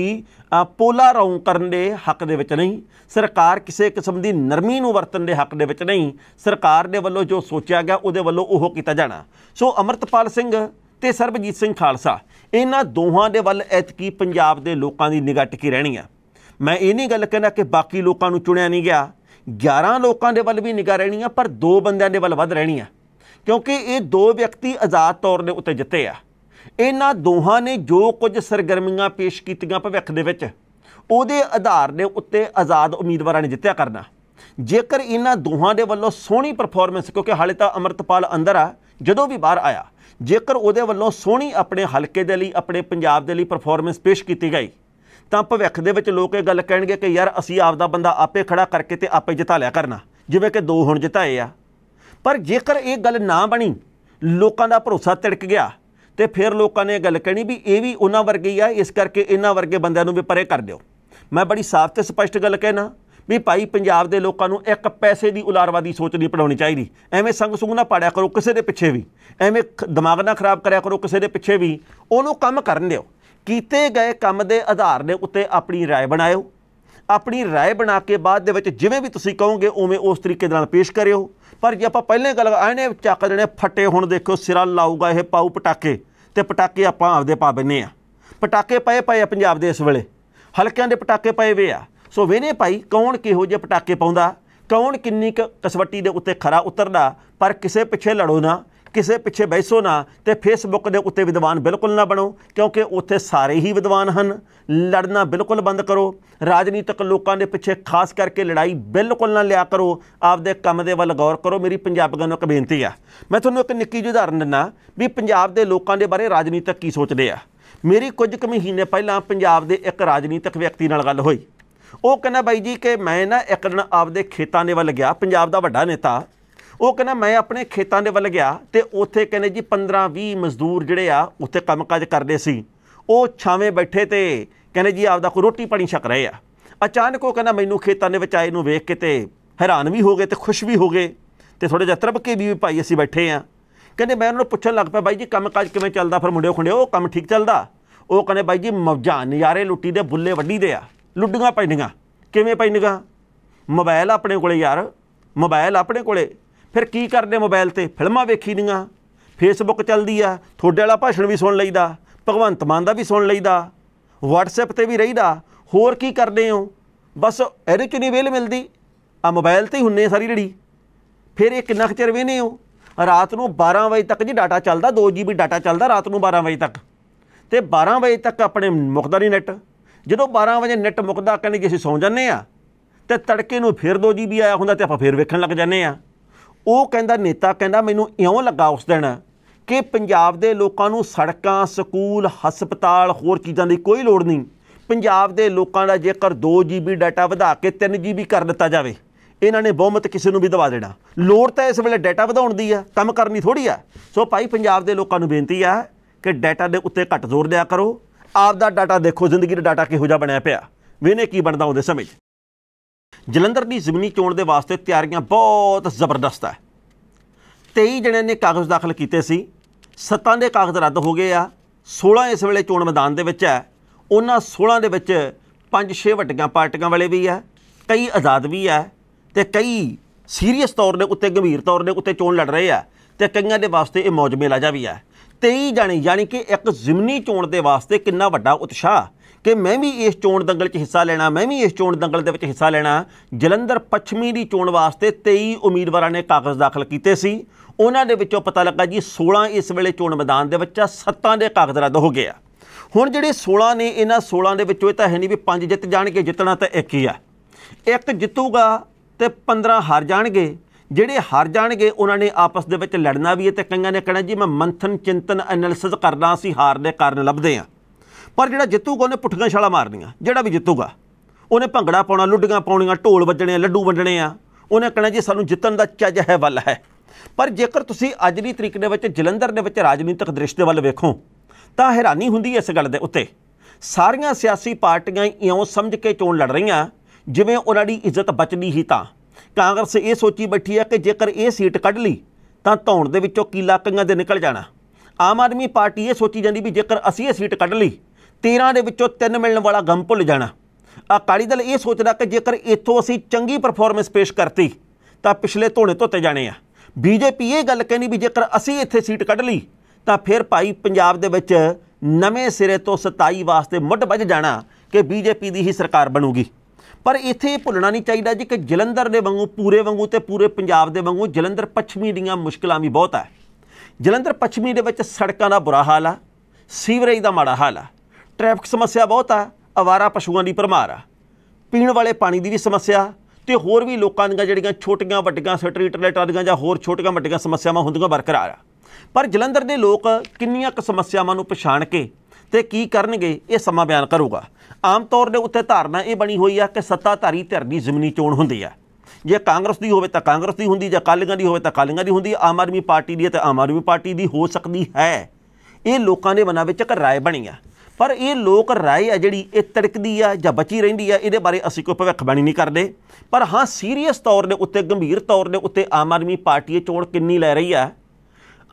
ਪੋਲਾ ਰੌਂ ਕਰਨ ਦੇ ਹੱਕ ਦੇ ਵਿੱਚ ਨਹੀਂ ਸਰਕਾਰ ਕਿਸੇ ਕਿਸਮ ਦੀ ਨਰਮੀ ਨੂੰ ਵਰਤਣ ਦੇ ਹੱਕ ਦੇ ਵਿੱਚ ਨਹੀਂ ਸਰਕਾਰ ਦੇ ਵੱਲੋਂ ਜੋ ਸੋਚਿਆ ਗਿਆ ਉਹਦੇ ਵੱਲੋਂ ਉਹ ਕੀਤਾ ਜਾਣਾ ਸੋ ਅਮਰਤਪਾਲ ਸਿੰਘ ਤੇ ਸਰਬਜੀਤ ਸਿੰਘ ਖਾਲਸਾ ਇਹਨਾਂ ਦੋਹਾਂ ਦੇ ਵੱਲ ਐਤਕੀ ਪੰਜਾਬ ਦੇ ਲੋਕਾਂ ਦੀ ਨਿਗਾਹ ਟਿਕੀ ਰਹਿਣੀ ਆ ਮੈਂ ਇਹ ਨਹੀਂ ਗੱਲ ਕਹਿੰਦਾ ਕਿ ਬਾਕੀ ਲੋਕਾਂ ਨੂੰ ਚੁਣਿਆ ਨਹੀਂ ਗਿਆ 11 ਲੋਕਾਂ ਦੇ ਵੱਲ ਵੀ ਨਿਗਾਹ ਰਹਿਣੀ ਆ ਪਰ ਦੋ ਬੰਦਿਆਂ ਦੇ ਵੱਲ ਵੱਧ ਰਹਿਣੀ ਆ ਕਿਉਂਕਿ ਇਹ ਦੋ ਵਿਅਕਤੀ ਆਜ਼ਾਦ ਤੌਰ ਦੇ ਉੱਤੇ ਜਿੱਤੇ ਆ ਇਹਨਾਂ ਦੋਹਾਂ ਨੇ ਜੋ ਕੁਝ ਸਰਗਰਮੀਆਂ ਪੇਸ਼ ਕੀਤੀਆਂ ਭਵਿੱਖ ਦੇ ਵਿੱਚ ਉਹਦੇ ਆਧਾਰ ਦੇ ਉੱਤੇ ਆਜ਼ਾਦ ਉਮੀਦਵਾਰਾਂ ਨੇ ਜਿੱਤਿਆ ਕਰਨਾ ਜੇਕਰ ਇਹਨਾਂ ਦੋਹਾਂ ਦੇ ਵੱਲੋਂ ਸੋਹਣੀ ਪਰਫਾਰਮੈਂਸ ਕਿਉਂਕਿ ਹਾਲੇ ਤਾਂ ਅਮਰਤਪਾਲ ਅੰਦਰ ਆ ਜਦੋਂ ਵੀ ਬਾਹਰ ਆਇਆ ਜੇਕਰ ਉਹਦੇ ਵੱਲੋਂ ਸੋਹਣੀ ਆਪਣੇ ਹਲਕੇ ਦੇ ਲਈ ਆਪਣੇ ਪੰਜਾਬ ਦੇ ਲਈ ਪਰਫਾਰਮੈਂਸ ਪੇਸ਼ ਕੀਤੀ ਗਈ ਤਾਂ ਭਵਿੱਖ ਦੇ ਵਿੱਚ ਲੋਕ ਇਹ ਗੱਲ ਕਹਿਣਗੇ ਕਿ ਯਾਰ ਅਸੀਂ ਆਪ ਦਾ ਬੰਦਾ ਆਪੇ ਖੜਾ ਕਰਕੇ ਤੇ ਆਪੇ ਜਿਤਾ ਲਿਆ ਕਰਨਾ ਜਿਵੇਂ ਕਿ ਦੋ ਹੁਣ ਜਿਤਾਏ ਆ ਪਰ ਜੇਕਰ ਇਹ ਗੱਲ ਨਾ ਬਣੀ ਲੋਕਾਂ ਦਾ ਭਰੋਸਾ ਤਿੜਕ ਗਿਆ ਤੇ ਫਿਰ ਲੋਕਾਂ ਨੇ ਇਹ ਗੱਲ ਕਹਿਣੀ ਵੀ ਇਹ ਵੀ ਉਹਨਾਂ ਵਰਗੀ ਆ ਇਸ ਕਰਕੇ ਇਹਨਾਂ ਵਰਗੇ ਬੰਦਿਆਂ ਨੂੰ ਵੀ ਪਰੇ ਕਰ ਦਿਓ ਮੈਂ ਬੜੀ ਸਾਫ਼ ਤੇ ਸਪਸ਼ਟ ਗੱਲ ਕਹਿਣਾ ਵੀ ਭਾਈ ਪੰਜਾਬ ਦੇ ਲੋਕਾਂ ਨੂੰ ਇੱਕ ਪੈਸੇ ਦੀ ਉਲਾਰਵਾਦੀ ਸੋਚ ਨਹੀਂ ਪੜਾਉਣੀ ਚਾਹੀਦੀ ਐਵੇਂ ਸੰਗ ਸੁੰਗ ਨਾ ਪਾੜਿਆ ਕਰੋ ਕਿਸੇ ਦੇ ਪਿੱਛੇ ਵੀ ਐਵੇਂ ਦਿਮਾਗ ਨਾ ਖਰਾਬ ਕਰਿਆ ਕਰੋ ਕਿਸੇ ਦੇ ਪਿੱਛੇ ਵੀ ਉਹਨੂੰ ਕੰਮ ਕਰਨ ਦਿਓ ਕੀਤੇ ਗਏ ਕੰਮ ਦੇ ਆਧਾਰ ਦੇ ਉੱਤੇ ਆਪਣੀ رائے ਬਣਾਇਓ ਆਪਣੀ رائے ਬਣਾ ਕੇ ਬਾਅਦ ਦੇ ਵਿੱਚ ਜਿਵੇਂ ਵੀ ਤੁਸੀਂ ਕਹੋਗੇ ਉਵੇਂ ਉਸ ਤਰੀਕੇ ਨਾਲ ਪੇਸ਼ ਕਰਿਓ ਪਰ ਜੇ ਆਪਾਂ ਪਹਿਲੇ ਗੱਲ ਆਣੇ ਚੱਕ ਦੇਣੇ ਫੱਟੇ ਹੁਣ ਦੇਖੋ ਸਿਰਾ ਲਾਊਗਾ ਇਹ ਪਾਉ ਪਟਾਕੇ ਤੇ ਪਟਾਕੇ ਆਪਾਂ ਆਪਦੇ ਪਾ ਬੰਨੇ ਆ ਪਟਾਕੇ ਪਏ ਪਏ ਪੰਜਾਬ ਦੇ ਇਸ ਵੇਲੇ ਹਲਕਿਆਂ ਦੇ ਪਟਾਕੇ ਪਏ ਵੇ ਆ ਸੋ ਵੇਨੇ ਭਾਈ ਕੌਣ ਕਿਹੋ ਜਿਹੇ ਪਟਾਕੇ ਪਾਉਂਦਾ ਕੌਣ ਕਿੰਨੀ ਕਸਵੱਟੀ ਦੇ ਉੱਤੇ ਖਰਾ ਉਤਰਦਾ ਪਰ ਕਿਸੇ ਪਿੱਛੇ ਲੜੋ ਨਾ ਕਿਸੇ ਪਿੱਛੇ ਬੈਸੋ ਨਾ ਤੇ ਫੇਸਬੁੱਕ ਦੇ ਉੱਤੇ ਵਿਦਵਾਨ ਬਿਲਕੁਲ ਨਾ ਬਣੋ ਕਿਉਂਕਿ ਉੱਥੇ ਸਾਰੇ ਹੀ ਵਿਦਵਾਨ ਹਨ ਲੜਨਾ ਬਿਲਕੁਲ ਬੰਦ ਕਰੋ ਰਾਜਨੀਤਿਕ ਲੋਕਾਂ ਦੇ ਪਿੱਛੇ ਖਾਸ ਕਰਕੇ ਲੜਾਈ ਬਿਲਕੁਲ ਨਾ ਲਿਆ ਕਰੋ ਆਪਦੇ ਕੰਮ ਦੇ ਵੱਲ ਗੌਰ ਕਰੋ ਮੇਰੀ ਪੰਜਾਬੀਆਂ ਨੂੰ ਇੱਕ ਬੇਨਤੀ ਆ ਮੈਂ ਤੁਹਾਨੂੰ ਇੱਕ ਨਿੱਕੀ ਜਿਹੀ ਉਦਾਹਰਨ ਦਿੰਨਾ ਵੀ ਪੰਜਾਬ ਦੇ ਲੋਕਾਂ ਦੇ ਬਾਰੇ ਰਾਜਨੀਤਿਕ ਕੀ ਸੋਚਦੇ ਆ ਮੇਰੀ ਕੁਝ ਕੁ ਮਹੀਨੇ ਪਹਿਲਾਂ ਪੰਜਾਬ ਦੇ ਇੱਕ ਰਾਜਨੀਤਿਕ ਵਿਅਕਤੀ ਨਾਲ ਗੱਲ ਹੋਈ ਉਹ ਕਹਿੰਦਾ ਬਾਈ ਜੀ ਕਿ ਮੈਂ ਨਾ ਇੱਕ ਦਿਨ ਆਪਦੇ ਖੇਤਾਂ ਦੇ ਵੱਲ ਗਿਆ ਪੰਜਾਬ ਦਾ ਵੱਡਾ ਨੇਤਾ ਉਹ ਕਹਿੰਦਾ ਮੈਂ ਆਪਣੇ ਖੇਤਾਂ ਦੇ ਵੱਲ ਗਿਆ ਤੇ ਉੱਥੇ ਕਹਿੰਦੇ ਜੀ 15 20 ਮਜ਼ਦੂਰ ਜਿਹੜੇ ਆ ਉੱਥੇ ਕੰਮਕਾਜ ਕਰਦੇ ਸੀ ਉਹ ਛਾਵੇਂ ਬੈਠੇ ਤੇ ਕਹਿੰਦੇ ਜੀ ਆਪਦਾ ਕੋ ਰੋਟੀ ਪਾਣੀ ਛਕ ਰਹੇ ਆ ਅਚਾਨਕ ਉਹ ਕਹਿੰਦਾ ਮੈਨੂੰ ਖੇਤਾਂ ਦੇ ਵਿੱਚ ਆਏ ਨੂੰ ਵੇਖ ਕੇ ਤੇ ਹੈਰਾਨ ਵੀ ਹੋ ਗਏ ਤੇ ਖੁਸ਼ ਵੀ ਹੋ ਗਏ ਤੇ ਥੋੜੇ ਜਿਹਾ ਤਰਬਕੇ ਵੀ ਭਾਈ ਅਸੀਂ ਬੈਠੇ ਆ ਕਹਿੰਦੇ ਮੈਂ ਉਹਨਾਂ ਨੂੰ ਪੁੱਛਣ ਲੱਗ ਪਿਆ ਬਾਈ ਜੀ ਕੰਮਕਾਜ ਕਿਵੇਂ ਚੱਲਦਾ ਫਿਰ ਮੁੰਡਿਓ ਖੁੰਡਿਓ ਕੰਮ ਠੀਕ ਚੱਲਦਾ ਉਹ ਕਹਿੰਦੇ ਬਾਈ ਜੀ ਮੌਜਾਂ ਨਜ਼ਾਰੇ ਲੁੱਟੀ ਦੇ ਬੁੱਲੇ ਵੱਡੀ ਦੇ ਆ ਲੁੱਡੀਆਂ ਪੈਣੀਆਂ ਕਿਵੇਂ ਪੈਣੀਆਂ ਮੋਬਾਈਲ ਆਪਣੇ ਕੋਲੇ ਯਾਰ ਮੋਬਾਈਲ ਆਪਣੇ ਕੋਲੇ ਫਿਰ ਕੀ ਕਰਦੇ ਮੋਬਾਈਲ ਤੇ ਫਿਲਮਾਂ ਵੇਖੀ ਦੀਆਂ ਫੇਸਬੁੱਕ ਚੱਲਦੀ ਆ ਤੁਹਾਡੇ ਵਾਲਾ ਭਾਸ਼ਣ ਵੀ ਸੁਣ ਲਈਦਾ ਭਗਵੰਤ ਮਾਨ ਦਾ ਵੀ ਸੁਣ ਲਈਦਾ WhatsApp ਤੇ ਵੀ ਰਹੀਦਾ ਹੋਰ ਕੀ ਕਰਦੇ ਹੋ ਬਸ ਇਹਦੇ ਚ ਨਹੀਂ ਵੇਲ ਮਿਲਦੀ ਆ ਮੋਬਾਈਲ ਤੇ ਹੀ ਹੁੰਨੇ ਸਾਰੀ ਰੜੀ ਫਿਰ ਇਹ ਕਿੰਨਾ ਚਿਰ ਵੇਨੇ ਹੋ ਰਾਤ ਨੂੰ 12 ਵਜੇ ਤੱਕ ਜੀ ਡਾਟਾ ਚੱਲਦਾ 2GB ਡਾਟਾ ਚੱਲਦਾ ਰਾਤ ਨੂੰ 12 ਵਜੇ ਤੱਕ ਤੇ 12 ਵਜੇ ਤੱਕ ਆਪਣੇ ਮੁਕਦਾ ਨਹੀਂ ਨੈਟ ਜਦੋਂ 12 ਵਜੇ ਨੈਟ ਮੁਕਦਾ ਕਹਿੰਦੇ ਕਿ ਅਸੀਂ ਸੌਂ ਜਾਂਦੇ ਆ ਤੇ ਤੜਕੇ ਨੂੰ ਫਿਰ 2GB ਆਇਆ ਹੁੰਦਾ ਤੇ ਆਪਾਂ ਫਿਰ ਵੇਖਣ ਲੱਗ ਜਾਂਦੇ ਆ ਉਹ ਕਹਿੰਦਾ ਨੇਤਾ ਕਹਿੰਦਾ ਮੈਨੂੰ ਇਉਂ ਲੱਗਾ ਉਸ ਦਿਨ ਕਿ ਪੰਜਾਬ ਦੇ ਲੋਕਾਂ ਨੂੰ ਸੜਕਾਂ ਸਕੂਲ ਹਸਪਤਾਲ ਹੋਰ ਚੀਜ਼ਾਂ ਦੀ ਕੋਈ ਲੋੜ ਨਹੀਂ ਪੰਜਾਬ ਦੇ ਲੋਕਾਂ ਦਾ ਜੇਕਰ 2GB ਡਾਟਾ ਵਧਾ ਕੇ 3GB ਕਰ ਦਿੱਤਾ ਜਾਵੇ ਇਹਨਾਂ ਨੇ ਬਹੁਮਤ ਕਿਸੇ ਨੂੰ ਵੀ ਦਵਾ ਦੇਣਾ ਲੋੜ ਤਾਂ ਇਸ ਵੇਲੇ ਡਾਟਾ ਵਧਾਉਣ ਦੀ ਆ ਕੰਮ ਕਰਨੀ ਥੋੜੀ ਆ ਸੋ ਭਾਈ ਪੰਜਾਬ ਦੇ ਲੋਕਾਂ ਨੂੰ ਬੇਨਤੀ ਆ ਕਿ ਡਾਟਾ ਦੇ ਉੱਤੇ ਘੱਟ ਜ਼ੋਰ ਦਿਆ ਕਰੋ ਆਪ ਦਾ ਡਾਟਾ ਦੇਖੋ ਜ਼ਿੰਦਗੀ ਦਾ ਡਾਟਾ ਕਿਹੋ ਜਿਹਾ ਬਣਿਆ ਪਿਆ ਵੇਨੇ ਕੀ ਬਣਦਾ ਹੁੰਦੇ ਸਮੇਂ ਜਲੰਧਰ ਦੀ ਜ਼ਮਨੀ ਚੋਣ ਦੇ ਵਾਸਤੇ ਤਿਆਰੀਆਂ ਬਹੁਤ ਜ਼ਬਰਦਸਤ ਹੈ 23 ਜਣਿਆਂ ਨੇ ਕਾਗਜ਼ ਦਾਖਲ ਕੀਤੇ ਸੀ ਸੱਤਾਂ ਦੇ ਕਾਗਜ਼ ਰੱਦ ਹੋ ਗਏ ਆ 16 ਇਸ ਵੇਲੇ ਚੋਣ ਮੈਦਾਨ ਦੇ ਵਿੱਚ ਹੈ ਉਹਨਾਂ 16 ਦੇ ਵਿੱਚ 5-6 ਵੱਡੀਆਂ ਪਾਰਟੀਆਂ ਵਾਲੇ ਵੀ ਹੈ ਕਈ ਆਜ਼ਾਦ ਵੀ ਹੈ ਤੇ ਕਈ ਸੀਰੀਅਸ ਤੌਰ ਦੇ ਉੱਤੇ ਗੰਭੀਰ ਤੌਰ ਦੇ ਉੱਤੇ ਚੋਣ ਲੜ ਰਹੇ ਆ ਤੇ ਕਈਆਂ ਦੇ ਵਾਸਤੇ ਇਹ ਮੌਜ ਮੇਲਾ ਜਾ ਵੀ ਹੈ 23 ਜਣੇ ਯਾਨੀ ਕਿ ਇੱਕ ਜ਼ਿਮਨੀ ਚੋਣ ਦੇ ਵਾਸਤੇ ਕਿੰਨਾ ਵੱਡਾ ਉਤਸ਼ਾਹ ਕਿ ਮੈਂ ਵੀ ਇਸ ਚੋਣ ਦੰਗਲ 'ਚ ਹਿੱਸਾ ਲੈਣਾ ਮੈਂ ਵੀ ਇਸ ਚੋਣ ਦੰਗਲ ਦੇ ਵਿੱਚ ਹਿੱਸਾ ਲੈਣਾ ਜਲੰਧਰ ਪੱਛਮੀ ਦੀ ਚੋਣ ਵਾਸਤੇ 23 ਉਮੀਦਵਾਰਾਂ ਨੇ ਕਾਗਜ਼ ਦਾਖਲ ਕੀਤੇ ਸੀ ਉਹਨਾਂ ਦੇ ਵਿੱਚੋਂ ਪਤਾ ਲੱਗਾ ਜੀ 16 ਇਸ ਵੇਲੇ ਚੋਣ ਮੈਦਾਨ ਦੇ ਵਿੱਚ ਆ ਸੱਤਾਂ ਦੇ ਕਾਗਜ਼ ਰੱਦ ਹੋ ਗਏ ਆ ਹੁਣ ਜਿਹੜੇ 16 ਨੇ ਇਹਨਾਂ 16 ਦੇ ਵਿੱਚੋਂ ਇਹ ਤਾਂ ਹੈ ਨਹੀਂ ਵੀ ਪੰਜ ਜਿੱਤ ਜਾਣਗੇ ਜਿੱਤਣਾ ਤਾਂ ਇੱਕ ਹੀ ਆ ਇੱਕ ਜਿੱਤੂਗਾ ਤੇ 15 ਹਾਰ ਜਾਣਗੇ ਜਿਹੜੇ ਹਾਰ ਜਾਣਗੇ ਉਹਨਾਂ ਨੇ ਆਪਸ ਦੇ ਵਿੱਚ ਲੜਨਾ ਵੀ ਹੈ ਤੇ ਕਈਆਂ ਨੇ ਕਹਿਣਾ ਜੀ ਮੈਂ ਮੰਥਨ ਚਿੰਤਨ ਐਨਾਲਿਸਿਸ ਕਰਦਾ ਸੀ ਹਾਰ ਦੇ ਕਾਰਨ ਲੱਭਦੇ ਆ ਪਰ ਜਿਹੜਾ ਜਿੱਤੂਗਾ ਉਹਨੇ ਪੁੱਠੀਆਂ ਛਾਲਾ ਮਾਰਨੀਆਂ ਜਿਹੜਾ ਵੀ ਜਿੱਤੂਗਾ ਉਹਨੇ ਭੰਗੜਾ ਪਾਉਣਾ ਲੁੱਡੀਆਂ ਪਾਉਣੀਆਂ ਢੋਲ ਵੱਜਣੇ ਲੱਡੂ ਵੰਡਣੇ ਆ ਉਹਨੇ ਕਹਿਣਾ ਜੀ ਸਾਨੂੰ ਜਿੱਤਣ ਦਾ ਚੱਜ ਹੈ ਵੱਲ ਹੈ ਪਰ ਜੇਕਰ ਤੁਸੀਂ ਅੱਜ ਦੀ ਤਰੀਕ ਦੇ ਵਿੱਚ ਜਲੰਧਰ ਦੇ ਵਿੱਚ ਰਾਜਨੀਤਿਕ ਦ੍ਰਿਸ਼ ਦੇ ਵੱਲ ਵੇਖੋ ਤਾਂ ਹੈਰਾਨੀ ਹੁੰਦੀ ਹੈ ਇਸ ਗੱਲ ਦੇ ਉੱਤੇ ਸਾਰੀਆਂ ਸਿਆਸੀ ਪਾਰਟੀਆਂ ਇਉਂ ਸਮਝ ਕੇ ਚੋਣ ਲੜ ਰਹੀਆਂ ਜਿਵੇਂ ਉਹਨਾਂ ਦੀ ਇੱਜ਼ਤ ਬਚਣੀ ਹੀ ਤਾਂ ਕਾਂਗਰਸ ਇਹ ਸੋਚੀ ਬੈਠੀ ਹੈ ਕਿ ਜੇਕਰ ਇਹ ਸੀਟ ਕੱਢ ਲਈ ਤਾਂ ਧੌਣ ਦੇ ਵਿੱਚੋਂ ਕੀਲਾ ਕੰਗਾਂ ਦੇ ਨਿਕਲ ਜਾਣਾ ਆਮ ਆਦਮੀ ਪਾਰਟੀ ਇਹ ਸੋਚੀ ਜਾਂਦੀ ਵੀ ਜੇਕਰ ਅਸੀਂ ਇਹ ਸੀਟ ਕੱਢ ਲਈ 13 ਦੇ ਵਿੱਚੋਂ 3 ਮਿਲਣ ਵਾਲਾ ਗਮ ਭੁੱਲ ਜਾਣਾ ਅਕਾਲੀ ਦਲ ਇਹ ਸੋਚਦਾ ਕਿ ਜੇਕਰ ਇੱਥੋਂ ਅਸੀਂ ਚੰਗੀ ਪਰਫਾਰਮੈਂਸ ਪੇਸ਼ ਕਰਤੀ ਤਾਂ ਪਿਛਲੇ ਧੋਣੇ ਧੋਤੇ ਜਾਣੇ ਆ ਬੀਜੇਪੀ ਇਹ ਗੱਲ ਕਹਿੰਦੀ ਵੀ ਜੇਕਰ ਅਸੀਂ ਇੱਥੇ ਸੀਟ ਕੱਢ ਲਈ ਤਾਂ ਫਿਰ ਭਾਈ ਪੰਜਾਬ ਦੇ ਵਿੱਚ ਨਵੇਂ ਸਿਰੇ ਤੋਂ 27 ਵਾਸਤੇ ਮੁੱਢ ਵੱਜ ਜਾਣਾ ਕਿ ਬੀਜੇਪੀ ਦੀ ਹੀ ਸਰਕਾਰ ਬਣੂਗੀ ਪਰ ਇੱਥੇ ਇਹ ਭੁੱਲਣਾ ਨਹੀਂ ਚਾਹੀਦਾ ਜੀ ਕਿ ਜਲੰਧਰ ਦੇ ਵਾਂਗੂ ਪੂਰੇ ਵਾਂਗੂ ਤੇ ਪੂਰੇ ਪੰਜਾਬ ਦੇ ਵਾਂਗੂ ਜਲੰਧਰ ਪੱਛਮੀ ਦੀਆਂ ਮੁਸ਼ਕਲਾਂ ਵੀ ਬਹੁਤ ਆ ਜਲੰਧਰ ਪੱਛਮੀ ਦੇ ਵਿੱਚ ਸੜਕਾਂ ਦਾ ਬੁਰਾ ਹਾਲ ਆ ਸੀਵਰੇਜ ਦਾ ਮਾੜਾ ਹਾਲ ਆ ਟ੍ਰੈਫਿਕ ਸਮੱਸਿਆ ਬਹੁਤ ਆ ਅਵਾਰਾ ਪਸ਼ੂਆਂ ਦੀ ਪਰਮਾਰ ਆ ਪੀਣ ਵਾਲੇ ਪਾਣੀ ਦੀ ਵੀ ਸਮੱਸਿਆ ਤੇ ਹੋਰ ਵੀ ਲੋਕਾਂ ਦੀਆਂ ਜਿਹੜੀਆਂ ਛੋਟੀਆਂ ਵੱਡੀਆਂ ਸਟਰੀਟ ਲਾਈਟਾਂ ਦੀਆਂ ਜਾਂ ਹੋਰ ਛੋਟੀਆਂ ਵੱਡੀਆਂ ਸਮੱਸਿਆਵਾਂ ਹੁੰਦੀਆਂ ਬਰਕਰਾਰ ਆ ਪਰ ਜਲੰਧਰ ਦੇ ਲੋਕ ਕਿੰਨੀਆਂ ਕੁ ਸਮੱਸਿਆਵਾਂ ਨੂੰ ਪਛਾਣ ਕੇ ਤੇ ਕੀ ਕਰਨਗੇ ਇਹ ਸਮਾਂ ਬਿਆਨ ਕਰੂਗਾ ਆਮ ਤੌਰ ਦੇ ਉੱਤੇ ਧਾਰਨਾ ਇਹ ਬਣੀ ਹੋਈ ਆ ਕਿ ਸੱਤਾਧਾਰੀ ਧਿਰ ਦੀ ਜ਼ਮੀਨੀ ਚੋਣ ਹੁੰਦੀ ਆ ਜੇ ਕਾਂਗਰਸ ਦੀ ਹੋਵੇ ਤਾਂ ਕਾਂਗਰਸ ਦੀ ਹੁੰਦੀ ਜਾਂ ਕਾਲੀਆਂ ਦੀ ਹੋਵੇ ਤਾਂ ਕਾਲੀਆਂ ਦੀ ਹੁੰਦੀ ਆਮ ਆਦਮੀ ਪਾਰਟੀ ਦੀ ਤੇ ਆਮ ਆਦਮੀ ਪਾਰਟੀ ਦੀ ਹੋ ਸਕਦੀ ਹੈ ਇਹ ਲੋਕਾਂ ਦੇ ਮਨਾਂ ਵਿੱਚ ਇੱਕ ਰਾਏ ਬਣੀ ਆ ਪਰ ਇਹ ਲੋਕ ਰਾਏ ਆ ਜਿਹੜੀ ਇਹ ਤੜਕਦੀ ਆ ਜਾਂ ਬਚੀ ਰਹਿੰਦੀ ਆ ਇਹਦੇ ਬਾਰੇ ਅਸੀਂ ਕੋਈ ਭਵਿੱਖਬਾਣੀ ਨਹੀਂ ਕਰਦੇ ਪਰ ਹਾਂ ਸੀਰੀਅਸ ਤੌਰ ਦੇ ਉੱਤੇ ਗੰਭੀਰ ਤੌਰ ਦੇ ਉੱਤੇ ਆਮ ਆਦਮੀ ਪਾਰਟੀ ਇਹ ਚੋਣ ਕਿੰਨੀ ਲੈ ਰਹੀ ਆ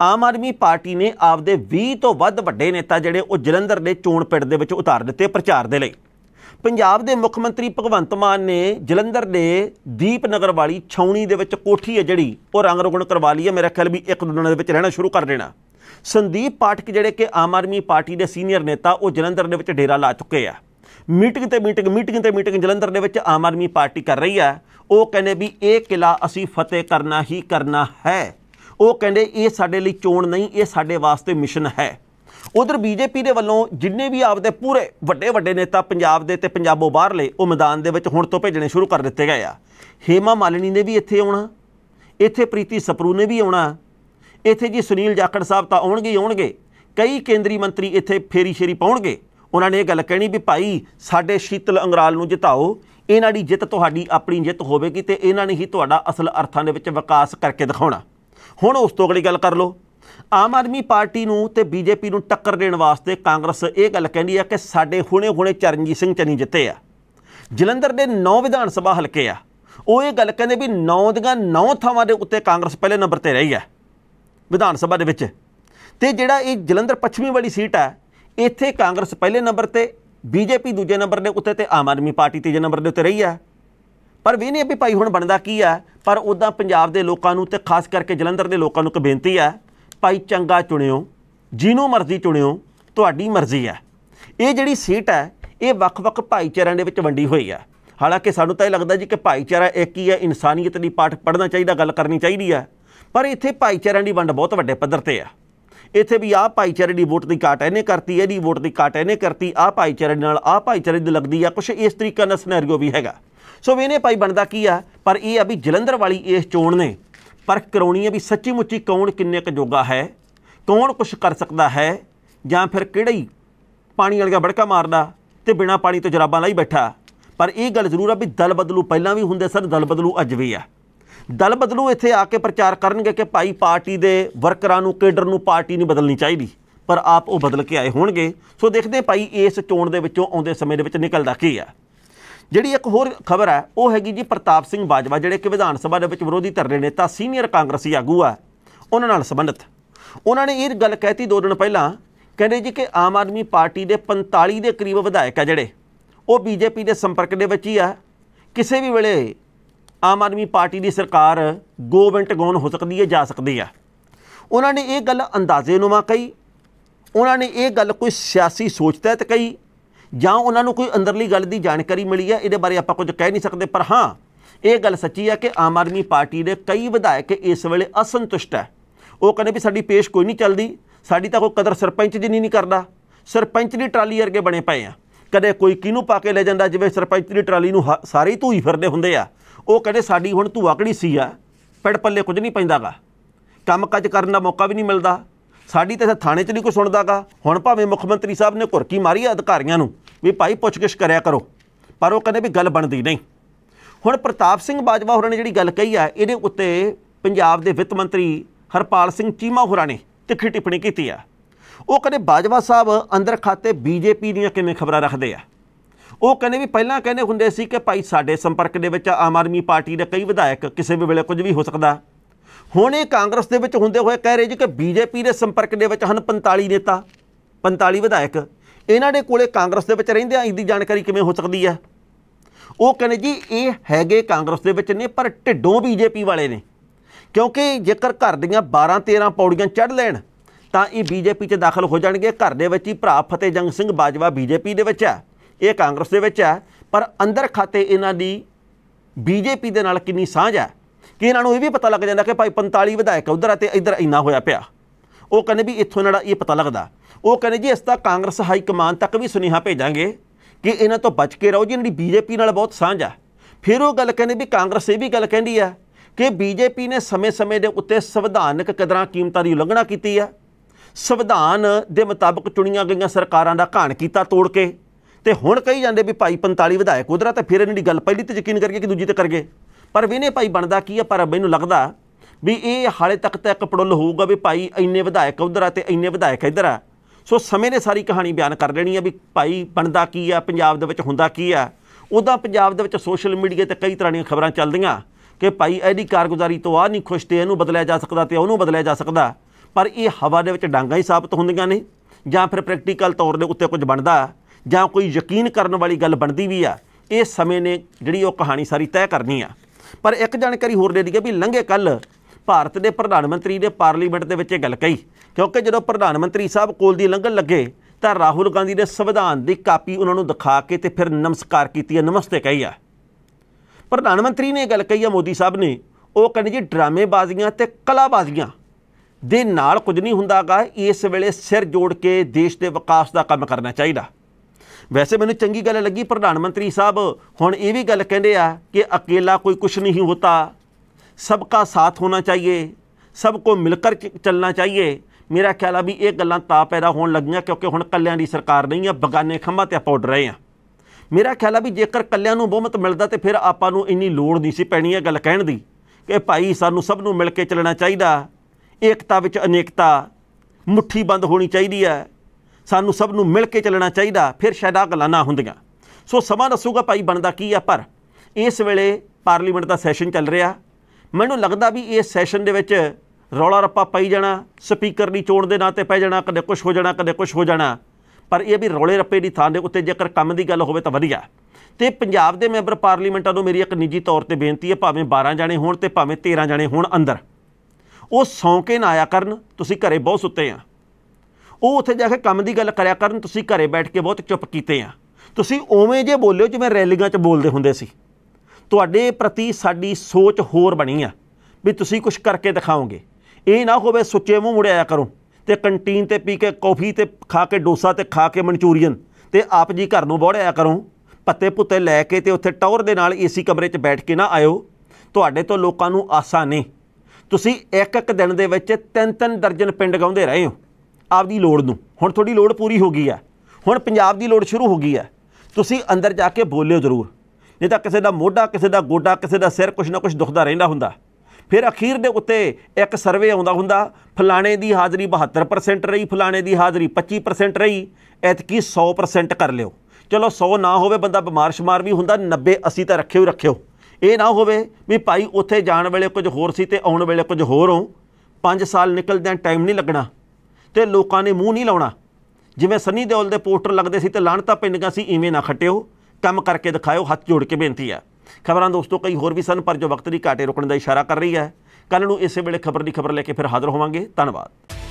ਆਮ ਆਦਮੀ ਪਾਰਟੀ ਨੇ ਆਪਦੇ 20 ਤੋਂ ਵੱਧ ਵੱਡੇ ਨੇਤਾ ਜਿਹੜੇ ਉਹ ਜਲੰਧਰ ਦੇ ਚੋਣ ਪਿੰਡ ਦੇ ਵਿੱਚ ਉਤਾਰ ਦਿੱਤੇ ਪ੍ਰਚਾਰ ਦੇ ਲਈ ਪੰਜਾਬ ਦੇ ਮੁੱਖ ਮੰਤਰੀ ਭਗਵੰਤ ਮਾਨ ਨੇ ਜਲੰਧਰ ਦੇ ਦੀਪਨਗਰ ਵਾਲੀ ਛੌਣੀ ਦੇ ਵਿੱਚ ਕੋਠੀ ਹੈ ਜਿਹੜੀ ਉਹ ਰੰਗ ਰੋਗਣ ਕਰਵਾ ਲਈ ਹੈ ਮੇਰਾ ਖਿਆਲ ਵੀ ਇੱਕ ਦੋ ਦਿਨਾਂ ਦੇ ਵਿੱਚ ਰਹਿਣਾ ਸ਼ੁਰੂ ਕਰ ਦੇਣਾ ਸੰਦੀਪ ਪਾਠਕ ਜਿਹੜੇ ਕਿ ਆਮ ਆਦਮੀ ਪਾਰਟੀ ਦੇ ਸੀਨੀਅਰ ਨੇਤਾ ਉਹ ਜਲੰਧਰ ਦੇ ਵਿੱਚ ਡੇਰਾ ਲਾ ਚੁੱਕੇ ਆ ਮੀਟਿੰਗ ਤੇ ਮੀਟਿੰਗ ਮੀਟਿੰਗ ਤੇ ਮੀਟਿੰਗ ਜਲੰਧਰ ਦੇ ਵਿੱਚ ਆਮ ਆਦਮੀ ਪਾਰਟੀ ਕਰ ਰਹੀ ਆ ਉਹ ਕਹਿੰਦੇ ਵੀ ਇਹ ਕਿਲਾ ਅਸੀਂ ਫਤਿਹ ਕਰਨਾ ਹੀ ਕਰਨਾ ਹੈ ਉਹ ਕਹਿੰਦੇ ਇਹ ਸਾਡੇ ਲਈ ਚੋਣ ਨਹੀਂ ਇਹ ਸਾਡੇ ਵਾਸਤੇ ਮਿਸ਼ਨ ਹੈ ਉਧਰ ਬੀਜੇਪੀ ਦੇ ਵੱਲੋਂ ਜਿੰਨੇ ਵੀ ਆਪਦੇ ਪੂਰੇ ਵੱਡੇ ਵੱਡੇ ਨੇਤਾ ਪੰਜਾਬ ਦੇ ਤੇ ਪੰਜਾਬੋਂ ਬਾਹਰਲੇ ਉਹ ਮੈਦਾਨ ਦੇ ਵਿੱਚ ਹੁਣ ਤੋਂ ਭੇਜਣੇ ਸ਼ੁਰੂ ਕਰ ਦਿੱਤੇ ਗਏ ਆ ਹੇਮਾ ਮਾਲਣੀ ਨੇ ਵੀ ਇੱਥੇ ਆਉਣਾ ਇੱਥੇ ਪ੍ਰੀਤੀ ਸਪਰੂ ਨੇ ਵੀ ਆਉਣਾ ਇੱਥੇ ਜੀ ਸੁਨੀਲ ਜਾਖੜ ਸਾਹਿਬ ਤਾਂ ਆਉਣਗੇ ਹੀ ਆਉਣਗੇ ਕਈ ਕੇਂਦਰੀ ਮੰਤਰੀ ਇੱਥੇ ਫੇਰੀ ਸ਼ੇਰੀ ਪਾਉਣਗੇ ਉਹਨਾਂ ਨੇ ਇਹ ਗੱਲ ਕਹਿਣੀ ਵੀ ਭਾਈ ਸਾਡੇ ਸ਼ੀਤਲ ਅੰਗਰਾਲ ਨੂੰ ਜਿਤਾਓ ਇਹਨਾਂ ਦੀ ਜਿੱਤ ਤੁਹਾਡੀ ਆਪਣੀ ਜਿੱਤ ਹੋਵੇਗੀ ਤੇ ਇਹਨਾਂ ਨੇ ਹੀ ਤੁਹਾਡਾ ਅਸਲ ਅਰਥਾਂ ਦੇ ਵਿੱਚ ਵਿਕਾਸ ਕਰਕੇ ਦਿਖਾਉਣਾ ਹੁਣ ਉਸ ਤੋਂ ਅਗਲੀ ਗੱਲ ਕਰ ਲਓ ਆਮ ਆਦਮੀ ਪਾਰਟੀ ਨੂੰ ਤੇ ਬੀਜੇਪੀ ਨੂੰ ਟੱਕਰ ਦੇਣ ਵਾਸਤੇ ਕਾਂਗਰਸ ਇਹ ਗੱਲ ਕਹਿੰਦੀ ਆ ਕਿ ਸਾਡੇ ਹੁਣੇ-ਹੁਣੇ ਚਰਨਜੀਤ ਸਿੰਘ ਚੰਨੀ ਜਿੱਤੇ ਆ ਜਲੰਧਰ ਦੇ 9 ਵਿਧਾਨ ਸਭਾ ਹਲਕੇ ਆ ਉਹ ਇਹ ਗੱਲ ਕਹਿੰਦੇ ਵੀ 9 ਦੀਆਂ 9 ਥਾਵਾਂ ਦੇ ਉੱਤੇ ਕਾਂਗਰਸ ਪਹਿਲੇ ਨੰਬਰ ਤੇ ਰਹੀ ਆ ਵਿਧਾਨ ਸਭਾ ਦੇ ਵਿੱਚ ਤੇ ਜਿਹੜਾ ਇਹ ਜਲੰਧਰ ਪੱਛਮੀ ਵਾਲੀ ਸੀਟ ਹੈ ਇੱਥੇ ਕਾਂਗਰਸ ਪਹਿਲੇ ਨੰਬਰ ਤੇ ਬੀਜੇਪੀ ਦੂਜੇ ਨੰਬਰ ਦੇ ਉੱਤੇ ਤੇ ਆਮ ਆਦਮੀ ਪਾਰਟੀ ਤੀਜੇ ਨੰਬਰ ਦੇ ਉੱਤੇ ਰਹੀ ਹੈ ਪਰ ਵੀ ਨਹੀਂ ਵੀ ਭਾਈ ਹੁਣ ਬਣਦਾ ਕੀ ਹੈ ਪਰ ਉਦਾਂ ਪੰਜਾਬ ਦੇ ਲੋਕਾਂ ਨੂੰ ਤੇ ਖਾਸ ਕਰਕੇ ਜਲੰਧਰ ਦੇ ਲੋਕਾਂ ਨੂੰ ਇੱਕ ਬੇਨਤੀ ਹੈ ਭਾਈ ਚੰਗਾ ਚੁਣਿਓ ਜਿਹਨੂੰ ਮਰਜ਼ੀ ਚੁਣਿਓ ਤੁਹਾਡੀ ਮਰਜ਼ੀ ਹੈ ਇਹ ਜਿਹੜੀ ਸੀਟ ਹੈ ਇਹ ਵੱਖ-ਵੱਖ ਭਾਈਚਾਰਿਆਂ ਦੇ ਵਿੱਚ ਵੰਡੀ ਹੋਈ ਹੈ ਹਾਲਾਂਕਿ ਸਾਨੂੰ ਤਾਂ ਇਹ ਲੱਗਦਾ ਜੀ ਕਿ ਭਾਈਚਾਰਾ ਇੱਕ ਹੀ ਹੈ ਇਨਸਾਨੀਅਤ ਦੀ ਪਾਠ ਪੜ੍ਹਨਾ ਚਾਹੀਦਾ ਗੱਲ ਕਰਨੀ ਚਾਹੀਦੀ ਹੈ ਪਰ ਇੱਥੇ ਭਾਈਚਾਰਿਆਂ ਦੀ ਵੰਡ ਬਹੁਤ ਵੱਡੇ ਪੱਧਰ ਤੇ ਆ ਇੱਥੇ ਵੀ ਆ ਭਾਈਚਾਰੇ ਦੀ ਵੋਟ ਦੀ ਕਾਟ ਇਹਨੇ ਕਰਤੀ ਇਹਦੀ ਵੋਟ ਦੀ ਕਾਟ ਇਹਨੇ ਕਰਤੀ ਆ ਭਾਈਚਾਰੇ ਨਾਲ ਆ ਭਾਈਚਾਰੇ ਦੀ ਲੱਗਦੀ ਆ ਕੁਝ ਇਸ ਤਰੀਕਾ ਦਾ ਸਿਨੈਰੀਓ ਵੀ ਹੈਗਾ ਸੋ ਇਹਨੇ ਭਾਈ ਬਣਦਾ ਕੀ ਆ ਪਰ ਇਹ ਆ ਵੀ ਜਲੰਧਰ ਵਾਲੀ ਇਸ ਚੋਣ ਨੇ ਪਰ ਕਰਾਉਣੀ ਆ ਵੀ ਸੱਚੀ ਮੁੱਚੀ ਕੌਣ ਕਿੰਨੇ ਕ ਜੋਗਾ ਹੈ ਕੌਣ ਕੁਝ ਕਰ ਸਕਦਾ ਹੈ ਜਾਂ ਫਿਰ ਕਿਹੜੀ ਪਾਣੀ ਵਾਲਿਆ ਬੜਕਾ ਮਾਰਦਾ ਤੇ ਬਿਨਾ ਪਾਣੀ ਤੋਂ ਜਰਾਬਾਂ ਲਾਈ ਬੈਠਾ ਪਰ ਇਹ ਗੱਲ ਜ਼ਰੂਰ ਆ ਵੀ ਦਲ ਬਦਲੂ ਪਹਿਲਾਂ ਵੀ ਹੁੰਦੇ ਸਰ ਦਲ ਬਦਲੂ ਅੱਜ ਵੀ ਆ ਦਲ ਬਦਲੂ ਇੱਥੇ ਆ ਕੇ ਪ੍ਰਚਾਰ ਕਰਨਗੇ ਕਿ ਭਾਈ ਪਾਰਟੀ ਦੇ ਵਰਕਰਾਂ ਨੂੰ ਕੇਡਰ ਨੂੰ ਪਾਰਟੀ ਨਹੀਂ ਬਦਲਣੀ ਚਾਹੀਦੀ ਪਰ ਆਪ ਉਹ ਬਦਲ ਕੇ ਆਏ ਹੋਣਗੇ ਸੋ ਦੇਖਦੇ ਭਾਈ ਇਸ ਚੋਣ ਦੇ ਵਿੱਚੋਂ ਆਉਂਦੇ ਸਮੇਂ ਦੇ ਵਿੱਚ ਨਿਕਲਦਾ ਕੀ ਆ ਜਿਹੜੀ ਇੱਕ ਹੋਰ ਖਬਰ ਹੈ ਉਹ ਹੈਗੀ ਜੀ ਪ੍ਰਤਾਪ ਸਿੰਘ ਬਾਜਵਾ ਜਿਹੜੇ ਕਿ ਵਿਧਾਨ ਸਭਾ ਦੇ ਵਿੱਚ ਵਿਰੋਧੀ ਧਰਨੇ ਨੇਤਾ ਸੀਨੀਅਰ ਕਾਂਗਰਸੀ ਆਗੂ ਆ ਉਹਨਾਂ ਨਾਲ ਸੰਬੰਧਿਤ ਉਹਨਾਂ ਨੇ ਇਹ ਗੱਲ ਕਹਿਤੀ ਦੋ ਦਿਨ ਪਹਿਲਾਂ ਕਹਿੰਦੇ ਜੀ ਕਿ ਆਮ ਆਦਮੀ ਪਾਰਟੀ ਦੇ 45 ਦੇ ਕਰੀਬ ਵਿਧਾਇਕ ਆ ਜਿਹੜੇ ਉਹ ਬੀਜੇਪੀ ਦੇ ਸੰਪਰਕ ਦੇ ਵਿੱਚ ਹੀ ਆ ਕਿਸੇ ਵੀ ਵੇਲੇ ਆਮ ਆਦਮੀ ਪਾਰਟੀ ਦੀ ਸਰਕਾਰ ਗੋਵਿੰਟ ਗੌਨ ਹੋ ਸਕਦੀ ਹੈ ਜਾ ਸਕਦੀ ਆ ਉਹਨਾਂ ਨੇ ਇਹ ਗੱਲ ਅੰਦਾਜ਼ੇ ਨੂੰ ਮਾ ਕਹੀ ਉਹਨਾਂ ਨੇ ਇਹ ਗੱਲ ਕੋਈ ਸਿਆਸੀ ਸੋਚ ਤਹਿਤ ਕਹੀ ਜਾਂ ਉਹਨਾਂ ਨੂੰ ਕੋਈ ਅੰਦਰਲੀ ਗੱਲ ਦੀ ਜਾਣਕਾਰੀ ਮਿਲੀ ਹੈ ਇਹਦੇ ਬਾਰੇ ਆਪਾਂ ਕੁਝ ਕਹਿ ਨਹੀਂ ਸਕਦੇ ਪਰ ਹਾਂ ਇਹ ਗੱਲ ਸੱਚੀ ਹੈ ਕਿ ਆਮ ਆਦਮੀ ਪਾਰਟੀ ਦੇ ਕਈ ਵਿਧਾਇਕ ਇਸ ਵੇਲੇ ਅਸੰਤੁਸ਼ਟ ਹੈ ਉਹ ਕਹਿੰਦੇ ਵੀ ਸਾਡੀ ਪੇਸ਼ ਕੋਈ ਨਹੀਂ ਚੱਲਦੀ ਸਾਡੀ ਤਾਂ ਕੋਈ ਕਦਰ ਸਰਪੰਚ ਜੀ ਨਹੀਂ ਕਰਦਾ ਸਰਪੰਚ ਦੀ ਟਰਾਲੀ ਵਰਗੇ ਬਣੇ ਪਏ ਆ ਕਦੇ ਕੋਈ ਕਿਨੂੰ ਪਾ ਕੇ ਲੈ ਜਾਂਦਾ ਜਿਵੇਂ ਸਰਪੰਚ ਦੀ ਟਰਾਲੀ ਨੂੰ ਸਾਰੇ ਹੀ ਧੂਈ ਫਿਰਦੇ ਹੁੰਦੇ ਆ ਉਹ ਕਹਿੰਦੇ ਸਾਡੀ ਹੁਣ ਧੂਆ ਸੀ ਆ ਪੜ ਪੱਲੇ ਕੁਝ ਨਹੀਂ ਪੈਂਦਾਗਾ ਕੰਮ ਕਾਜ ਕਰਨ ਦਾ ਮੌਕਾ ਵੀ ਨਹੀਂ ਮਿਲਦਾ ਸਾਡੀ ਤਾਂ ਥਾਣੇ 'ਚ ਨਹੀਂ ਕੋਈ ਸੁਣਦਾਗਾ ਹੁਣ ਭਾਵੇਂ ਮੁੱਖ ਮੰਤਰੀ ਸਾਹਿਬ ਨੇ ਘੁਰਕੀ ਮਾਰੀ ਆ ਅਧਿਕਾਰੀਆਂ ਨੂੰ ਵੀ ਭਾਈ ਪੁੱਛਗਿਛ ਕਰਿਆ ਕਰੋ ਪਰ ਉਹ ਕਹਿੰਦੇ ਵੀ ਗੱਲ ਬਣਦੀ ਨਹੀਂ ਹੁਣ ਪ੍ਰਤਾਪ ਸਿੰਘ ਬਾਜਵਾ ਹੋਰਾਂ ਨੇ ਜਿਹੜੀ ਗੱਲ ਕਹੀ ਆ ਇਹਦੇ ਉੱਤੇ ਪੰਜਾਬ ਦੇ ਵਿੱਤ ਮੰਤਰੀ ਹਰਪਾਲ ਸਿੰਘ ਚੀਮਾ ਹੋਰਾਂ ਨੇ ਤਿੱਖੀ ਟਿੱਪਣੀ ਕੀਤੀ ਆ ਉਹ ਕਹਿੰਦੇ ਬਾਜਵਾ ਸਾਹਿਬ ਅੰਦਰ ਖਾਤੇ ਬੀਜੇਪੀ ਦੀਆਂ ਕਿਵੇਂ ਖਬਰਾਂ ਰੱਖਦੇ ਆ ਉਹ ਕਹਿੰਦੇ ਵੀ ਪਹਿਲਾਂ ਕਹਿੰਦੇ ਹੁੰਦੇ ਸੀ ਕਿ ਭਾਈ ਸਾਡੇ ਸੰਪਰਕ ਦੇ ਵਿੱਚ ਆਮ ਆਦਮੀ ਪਾਰਟੀ ਦੇ ਕਈ ਵਿਧਾਇਕ ਕਿਸੇ ਵੀ ਵੇਲੇ ਕੁਝ ਵੀ ਹੋ ਸਕਦਾ ਹੁਣ ਇਹ ਕਾਂਗਰਸ ਦੇ ਵਿੱਚ ਹੁੰਦੇ ਹੋਏ ਕਹਿ ਰਹੇ ਜੀ ਕਿ ਬੀਜੇਪੀ ਦੇ ਸੰਪਰਕ ਦੇ ਵਿੱਚ ਹਨ 45 ਨੇਤਾ 45 ਵਿਧਾਇਕ ਇਹਨਾਂ ਦੇ ਕੋਲੇ ਕਾਂਗਰਸ ਦੇ ਵਿੱਚ ਰਹਿੰਦੇ ਆ ਇਸ ਦੀ ਜਾਣਕਾਰੀ ਕਿਵੇਂ ਹੋ ਸਕਦੀ ਹੈ ਉਹ ਕਹਿੰਦੇ ਜੀ ਇਹ ਹੈਗੇ ਕਾਂਗਰਸ ਦੇ ਵਿੱਚ ਨੇ ਪਰ ਢਿੱਡੋਂ ਬੀਜੇਪੀ ਵਾਲੇ ਨੇ ਕਿਉਂਕਿ ਜੇਕਰ ਘਰ ਦੀਆਂ 12 13 ਪੌੜੀਆਂ ਚੜ ਲੈਣ ਤਾਂ ਇਹ ਬੀਜੇਪੀ 'ਚ ਦਾਖਲ ਹੋ ਜਾਣਗੇ ਘਰ ਦੇ ਵਿੱਚ ਹੀ ਭਰਾ ਫਤੇ ਜੰਗ ਸਿੰਘ ਬਾਜਵਾ ਬੀਜੇਪੀ ਦੇ ਵਿੱਚ ਹੈ ਇਹ ਕਾਂਗਰਸ ਦੇ ਵਿੱਚ ਹੈ ਪਰ ਅੰਦਰ ਖਾਤੇ ਇਹਨਾਂ ਦੀ ਬੀਜੇਪੀ ਦੇ ਨਾਲ ਕਿੰਨੀ ਸਾਂਝ ਹੈ ਕਿ ਇਹਨਾਂ ਨੂੰ ਇਹ ਵੀ ਪਤਾ ਲੱਗ ਜਾਂਦਾ ਕਿ ਭਾਈ 45 ਵਿਧਾਇਕ ਉਧਰ ਆ ਤੇ ਇਧਰ ਇੰਨਾ ਹੋਇਆ ਪਿਆ ਉਹ ਕਹਿੰਦੇ ਵੀ ਇੱਥੋਂ ਨਾਲ ਇਹ ਪਤਾ ਲੱਗਦਾ ਉਹ ਕਹਿੰਦੇ ਜੀ ਇਸ ਦਾ ਕਾਂਗਰਸ ਹਾਈ ਕਮਾਨ ਤੱਕ ਵੀ ਸੁਨੇਹਾ ਭੇਜਾਂਗੇ ਕਿ ਇਹਨਾਂ ਤੋਂ ਬਚ ਕੇ ਰਹੋ ਜੀ ਇਹਨਾਂ ਦੀ ਬੀਜੇਪੀ ਨਾਲ ਬਹੁਤ ਸਾਂਝ ਆ ਫਿਰ ਉਹ ਗੱਲ ਕਹਿੰਦੇ ਵੀ ਕਾਂਗਰਸ ਇਹ ਵੀ ਗੱਲ ਕਹਿੰਦੀ ਆ ਕਿ ਬੀਜੇਪੀ ਨੇ ਸਮੇਂ-ਸਮੇਂ ਦੇ ਉੱਤੇ ਸੰਵਿਧਾਨਕ ਕਦਰਾਂ ਕੀਮਤਾਂ ਦੀ ਉਲੰਘਣਾ ਕੀਤੀ ਆ ਸੰਵਿਧਾਨ ਦੇ ਮੁਤਾਬਕ ਚੁਣੀਆਂ ਗਈਆਂ ਸਰਕਾਰਾਂ ਦਾ ਘਾਣ ਕੀਤਾ ਤੋੜ ਕੇ ਤੇ ਹੁਣ ਕਹੀ ਜਾਂਦੇ ਵੀ ਭਾਈ 45 ਵਿਧਾਇਕ ਉਧਰਾ ਤਾਂ ਫਿਰ ਇਹਨਾਂ ਦੀ ਗੱਲ ਪਹਿਲੀ ਤੇ ਯਕੀਨ ਕਰਕੇ ਕਿ ਦੂਜੀ ਤੇ ਕਰਗੇ ਪਰ ਵੀਨੇ ਭਾਈ ਬਣਦਾ ਕੀ ਆ ਪਰ ਮੈਨੂੰ ਲੱਗਦਾ ਵੀ ਇਹ ਹਾਲੇ ਤੱਕ ਤਾਂ ਇੱਕ ਪੜੁੱਲ ਹੋਊਗਾ ਵੀ ਭਾਈ ਇੰਨੇ ਵਿਧਾਇਕ ਉਧਰ ਆ ਤੇ ਇੰਨੇ ਵਿਧਾਇਕ ਇਧਰ ਆ ਸੋ ਸਮੇਂ ਨੇ ਸਾਰੀ ਕਹਾਣੀ ਬਿਆਨ ਕਰ ਲੈਣੀ ਆ ਵੀ ਭਾਈ ਬਣਦਾ ਕੀ ਆ ਪੰਜਾਬ ਦੇ ਵਿੱਚ ਹੁੰਦਾ ਕੀ ਆ ਉਦਾਂ ਪੰਜਾਬ ਦੇ ਵਿੱਚ ਸੋਸ਼ਲ ਮੀਡੀਆ ਤੇ ਕਈ ਤਰ੍ਹਾਂ ਦੀਆਂ ਖਬਰਾਂ ਚੱਲਦੀਆਂ ਕਿ ਭਾਈ ਐਡੀ ਕਾਰਗੁਜ਼ਾਰੀ ਤੋਂ ਆ ਨਹੀਂ ਖੁਸ਼ ਤੇ ਇਹਨੂੰ ਬਦਲਿਆ ਜਾ ਸਕਦਾ ਤੇ ਉਹਨੂੰ ਬਦਲਿਆ ਜਾ ਸਕਦਾ ਪਰ ਇਹ ਹਵਾ ਦੇ ਵਿੱਚ ਡਾਂਗਾ ਹੀ ਸਾਬਤ ਹੁੰਦੀਆਂ ਨੇ ਜਾਂ ਫਿਰ ਪ੍ਰੈਕਟੀਕਲ ਤੌਰ ਦੇ ਉੱਤੇ ਕੁਝ ਬਣਦਾ ਜਾਂ ਕੋਈ ਯਕੀਨ ਕਰਨ ਵਾਲੀ ਗੱਲ ਬਣਦੀ ਵੀ ਆ ਇਹ ਸਮੇਂ ਨੇ ਜਿਹੜੀ ਉਹ ਕਹਾਣੀ ਸਾਰੀ ਤੈਅ ਕਰਨੀ ਆ ਪਰ ਇੱਕ ਜਾਣਕਾਰੀ ਹੋਰ ਦੇ ਦਈਏ ਵੀ ਲੰਘੇ ਕੱਲ ਭਾਰਤ ਦੇ ਪ੍ਰਧਾਨ ਮੰਤਰੀ ਨੇ ਪਾਰਲੀਮੈਂਟ ਦੇ ਵਿੱਚ ਇਹ ਗੱਲ ਕਹੀ ਕਿਉਂਕਿ ਜਦੋਂ ਪ੍ਰਧਾਨ ਮੰਤਰੀ ਸਾਹਿਬ ਕੋਲ ਦੀ ਲੰਘਣ ਲੱਗੇ ਤਾਂ ਰਾਹੁਲ ਗਾਂਧੀ ਨੇ ਸੰਵਿਧਾਨ ਦੀ ਕਾਪੀ ਉਹਨਾਂ ਨੂੰ ਦਿਖਾ ਕੇ ਤੇ ਫਿਰ ਨਮਸਕਾਰ ਕੀਤੀ ਹੈ ਨਮਸਤੇ ਕਹੀ ਆ ਪ੍ਰਧਾਨ ਮੰਤਰੀ ਨੇ ਇਹ ਗੱਲ ਕਹੀ ਆ ਮੋਦੀ ਸਾਹਿਬ ਨੇ ਉਹ ਕਹਿੰਦੇ ਜੀ ਡਰਾਮੇਬਾਜ਼ੀਆਂ ਤੇ ਕਲਾਬਾਜ਼ੀਆਂ ਦੇ ਨਾਲ ਕੁਝ ਨਹੀਂ ਹੁੰਦਾਗਾ ਇਸ ਵੇਲੇ ਸਿਰ ਜੋੜ ਕੇ ਦੇਸ਼ ਦੇ ਵਿਕਾਸ ਦਾ ਕੰਮ ਕਰਨਾ ਚਾਹੀਦਾ ਵੈਸੇ ਮੈਨੂੰ ਚੰਗੀ ਗੱਲ ਲੱਗੀ ਪ੍ਰਧਾਨ ਮੰਤਰੀ ਸਾਹਿਬ ਹੁਣ ਇਹ ਵੀ ਗੱਲ ਕਹਿੰਦੇ ਆ ਕਿ ਇਕੱਲਾ ਕੋਈ ਕੁਝ ਨਹੀਂ ਹੁੰਦਾ ਸਭ ਦਾ ਸਾਥ ਹੋਣਾ ਚਾਹੀਏ ਸਭ ਕੋ ਮਿਲ ਕੇ ਚੱਲਣਾ ਚਾਹੀਏ ਮੇਰਾ ਖਿਆਲ ਆ ਵੀ ਇਹ ਗੱਲਾਂ ਤਾਂ ਪੈਦਾ ਹੋਣ ਲੱਗੀਆਂ ਕਿਉਂਕਿ ਹੁਣ ਕੱਲਿਆਂ ਦੀ ਸਰਕਾਰ ਨਹੀਂ ਆ ਬਗਾਨੇ ਖੰਭਾਂ ਤੇ ਆਪਾਂ ਰਹੇ ਆ ਮੇਰਾ ਖਿਆਲ ਆ ਵੀ ਜੇਕਰ ਕੱਲਿਆਂ ਨੂੰ ਬਹੁਮਤ ਮਿਲਦਾ ਤੇ ਫਿਰ ਆਪਾਂ ਨੂੰ ਇੰਨੀ ਲੋੜ ਨਹੀਂ ਸੀ ਪੈਣੀ ਇਹ ਗੱਲ ਕਹਿਣ ਦੀ ਕਿ ਭਾਈ ਸਾਨੂੰ ਸਭ ਨੂੰ ਮਿਲ ਕੇ ਚੱਲਣਾ ਚਾਹੀਦਾ ਏਕਤਾ ਵਿੱਚ ਅਨੇਕਤਾ ਮੁੱਠੀ ਬੰਦ ਹੋਣੀ ਚਾਹੀਦੀ ਹੈ ਸਾਨੂੰ ਸਭ ਨੂੰ ਮਿਲ ਕੇ ਚੱਲਣਾ ਚਾਹੀਦਾ ਫਿਰ ਸ਼ਾਇਦ ਆ ਗੱਲਾਂ ਨਾ ਹੁੰਦੀਆਂ ਸੋ ਸਮਾਂ ਦੱਸੂਗਾ ਭਾਈ ਬਣਦਾ ਕੀ ਆ ਪਰ ਇਸ ਵੇਲੇ ਪਾਰਲੀਮੈਂਟ ਦਾ ਸੈਸ਼ਨ ਚੱਲ ਰਿਹਾ ਮੈਨੂੰ ਲੱਗਦਾ ਵੀ ਇਸ ਸੈਸ਼ਨ ਦੇ ਵਿੱਚ ਰੌਲਾ ਰੱਪਾ ਪਾਈ ਜਾਣਾ ਸਪੀਕਰ ਦੀ ਚੋਣ ਦੇ ਨਾਂ ਤੇ ਪੈ ਜਾਣਾ ਕਦੇ ਕੁਝ ਹੋ ਜਾਣਾ ਕਦੇ ਕੁਝ ਹੋ ਜਾਣਾ ਪਰ ਇਹ ਵੀ ਰੌਲੇ ਰੱਪੇ ਦੀ ਥਾਂ ਦੇ ਉੱਤੇ ਜੇਕਰ ਕੰਮ ਦੀ ਗੱਲ ਹੋਵੇ ਤਾਂ ਵਧੀਆ ਤੇ ਪੰਜਾਬ ਦੇ ਮੈਂਬਰ ਪਾਰਲੀਮੈਂਟਾਂ ਨੂੰ ਮੇਰੀ ਇੱਕ ਨਿੱਜੀ ਤੌਰ ਤੇ ਬੇਨਤੀ ਹੈ ਭਾਵੇਂ 12 ਜਾਣੇ ਹੋਣ ਤੇ ਭਾਵੇਂ 13 ਜਾਣੇ ਹੋਣ ਅੰਦਰ ਉਹ ਸੌਂਕੇ ਨਾ ਆਇਆ ਕਰਨ ਤੁਸੀਂ ਘਰੇ ਬਹੁਤ ਸੁੱਤੇ ਆ ਉਹ ਉੱਥੇ ਜਾ ਕੇ ਕੰਮ ਦੀ ਗੱਲ ਕਰਿਆ ਕਰਨ ਤੁਸੀਂ ਘਰੇ ਬੈਠ ਕੇ ਬਹੁਤ ਚੁੱਪ ਕੀਤੇ ਆ ਤੁਸੀਂ ਓਵੇਂ ਜੇ ਬੋਲਿਓ ਜਿਵੇਂ ਰੈਲੀਆਂ 'ਚ ਬੋਲਦੇ ਹੁੰਦੇ ਸੀ ਤੁਹਾਡੇ ਪ੍ਰਤੀ ਸਾਡੀ ਸੋਚ ਹੋਰ ਬਣੀ ਆ ਵੀ ਤੁਸੀਂ ਕੁਝ ਕਰਕੇ ਦਿਖਾਓਗੇ ਇਹ ਨਾ ਹੋਵੇ ਸੁੱਚੇ ਮੂੰਹ ਮੁੜਿਆ ਕਰੋ ਤੇ ਕੰਟੀਨ ਤੇ ਪੀ ਕੇ ਕਾਫੀ ਤੇ ਖਾ ਕੇ ਡੋਸਾ ਤੇ ਖਾ ਕੇ ਮਨਚੂਰੀਅਨ ਤੇ ਆਪ ਜੀ ਘਰ ਨੂੰ ਬੋੜਿਆ ਕਰੋ ਪੱਤੇ ਪੁੱਤੇ ਲੈ ਕੇ ਤੇ ਉੱਥੇ ਟੌਰ ਦੇ ਨਾਲ ਏਸੀ ਕਮਰੇ 'ਚ ਬੈਠ ਕੇ ਨਾ ਆਇਓ ਤੁਹਾਡੇ ਤੋਂ ਲੋਕਾਂ ਨੂੰ ਆਸਾ ਨਹੀਂ ਤੁਸੀਂ ਇੱਕ ਇੱਕ ਦਿਨ ਦੇ ਵਿੱਚ ਤਿੰਨ ਤਿੰਨ ਦਰਜਨ ਪਿੰਡ ਗਾਉਂਦੇ ਰਹੇ ਹੋ ਆਪਦੀ ਲੋੜ ਨੂੰ ਹੁਣ ਤੁਹਾਡੀ ਲੋੜ ਪੂਰੀ ਹੋ ਗਈ ਹੈ ਹੁਣ ਪੰਜਾਬ ਦੀ ਲੋੜ ਸ਼ੁਰੂ ਹੋ ਗਈ ਹੈ ਤੁਸੀਂ ਅੰਦਰ ਜਾ ਕੇ ਬੋਲਿਓ ਜ਼ਰੂਰ ਨਹੀਂ ਤਾਂ ਕਿਸੇ ਦਾ ਮੋਢਾ ਕਿਸੇ ਦਾ ਗੋਡਾ ਕਿਸੇ ਦਾ ਸਿਰ ਕੁਛ ਨਾ ਕੁਛ ਦੁਖਦਾ ਰਹਿੰਦਾ ਹੁੰਦਾ ਫਿਰ ਅਖੀਰ ਦੇ ਉੱਤੇ ਇੱਕ ਸਰਵੇ ਆਉਂਦਾ ਹੁੰਦਾ ਫਲਾਣੇ ਦੀ ਹਾਜ਼ਰੀ 72% ਰਹੀ ਫਲਾਣੇ ਦੀ ਹਾਜ਼ਰੀ 25% ਰਹੀ ਐਤਕੀ 100% ਕਰ ਲਿਓ ਚਲੋ 100 ਨਾ ਹੋਵੇ ਬੰਦਾ ਬਿਮਾਰ ਸ਼ਮਾਰ ਵੀ ਹੁੰਦਾ 90 80 ਤਾਂ ਰੱਖਿਓ ਰੱਖਿਓ ਇਹ ਨਾ ਹੋਵੇ ਵੀ ਭਾਈ ਉੱਥੇ ਜਾਣ ਵੇਲੇ ਕੁਝ ਹੋਰ ਸੀ ਤੇ ਆਉਣ ਵੇਲੇ ਕੁਝ ਹੋਰ ਹੋ 5 ਸਾਲ ਨਿਕਲਦਿਆਂ ਟਾਈਮ ਨਹੀਂ ਲੱਗਣਾ ਤੇ ਲੋਕਾਂ ਨੇ ਮੂੰਹ ਨਹੀਂ ਲਾਉਣਾ ਜਿਵੇਂ ਸੰਨੀ ਦਿਓਲ ਦੇ ਪੋਸਟਰ ਲੱਗਦੇ ਸੀ ਤੇ ਲਾਣਤਾ ਗਿਆ ਸੀ ਇਵੇਂ ਨਾ ਖਟਿਓ ਕੰਮ ਕਰਕੇ ਦਿਖਾਓ ਹੱਥ ਜੋੜ ਕੇ ਬੇਨਤੀ ਆ ਖਬਰਾਂ ਦੋਸਤੋ ਕਈ ਹੋਰ ਵੀ ਸਨ ਪਰ ਜੋ ਵਕਤ ਦੀ ਘਾਟੇ ਰੁਕਣ ਦਾ ਇਸ਼ਾਰਾ ਕਰ ਰਹੀ ਹੈ ਕੱਲ ਨੂੰ ਇਸੇ ਵੇਲੇ ਖਬਰ ਦੀ ਖਬਰ ਲੈ ਕੇ ਫਿਰ ਹਾਜ਼ਰ ਹੋਵਾਂਗੇ ਧੰਨਵਾਦ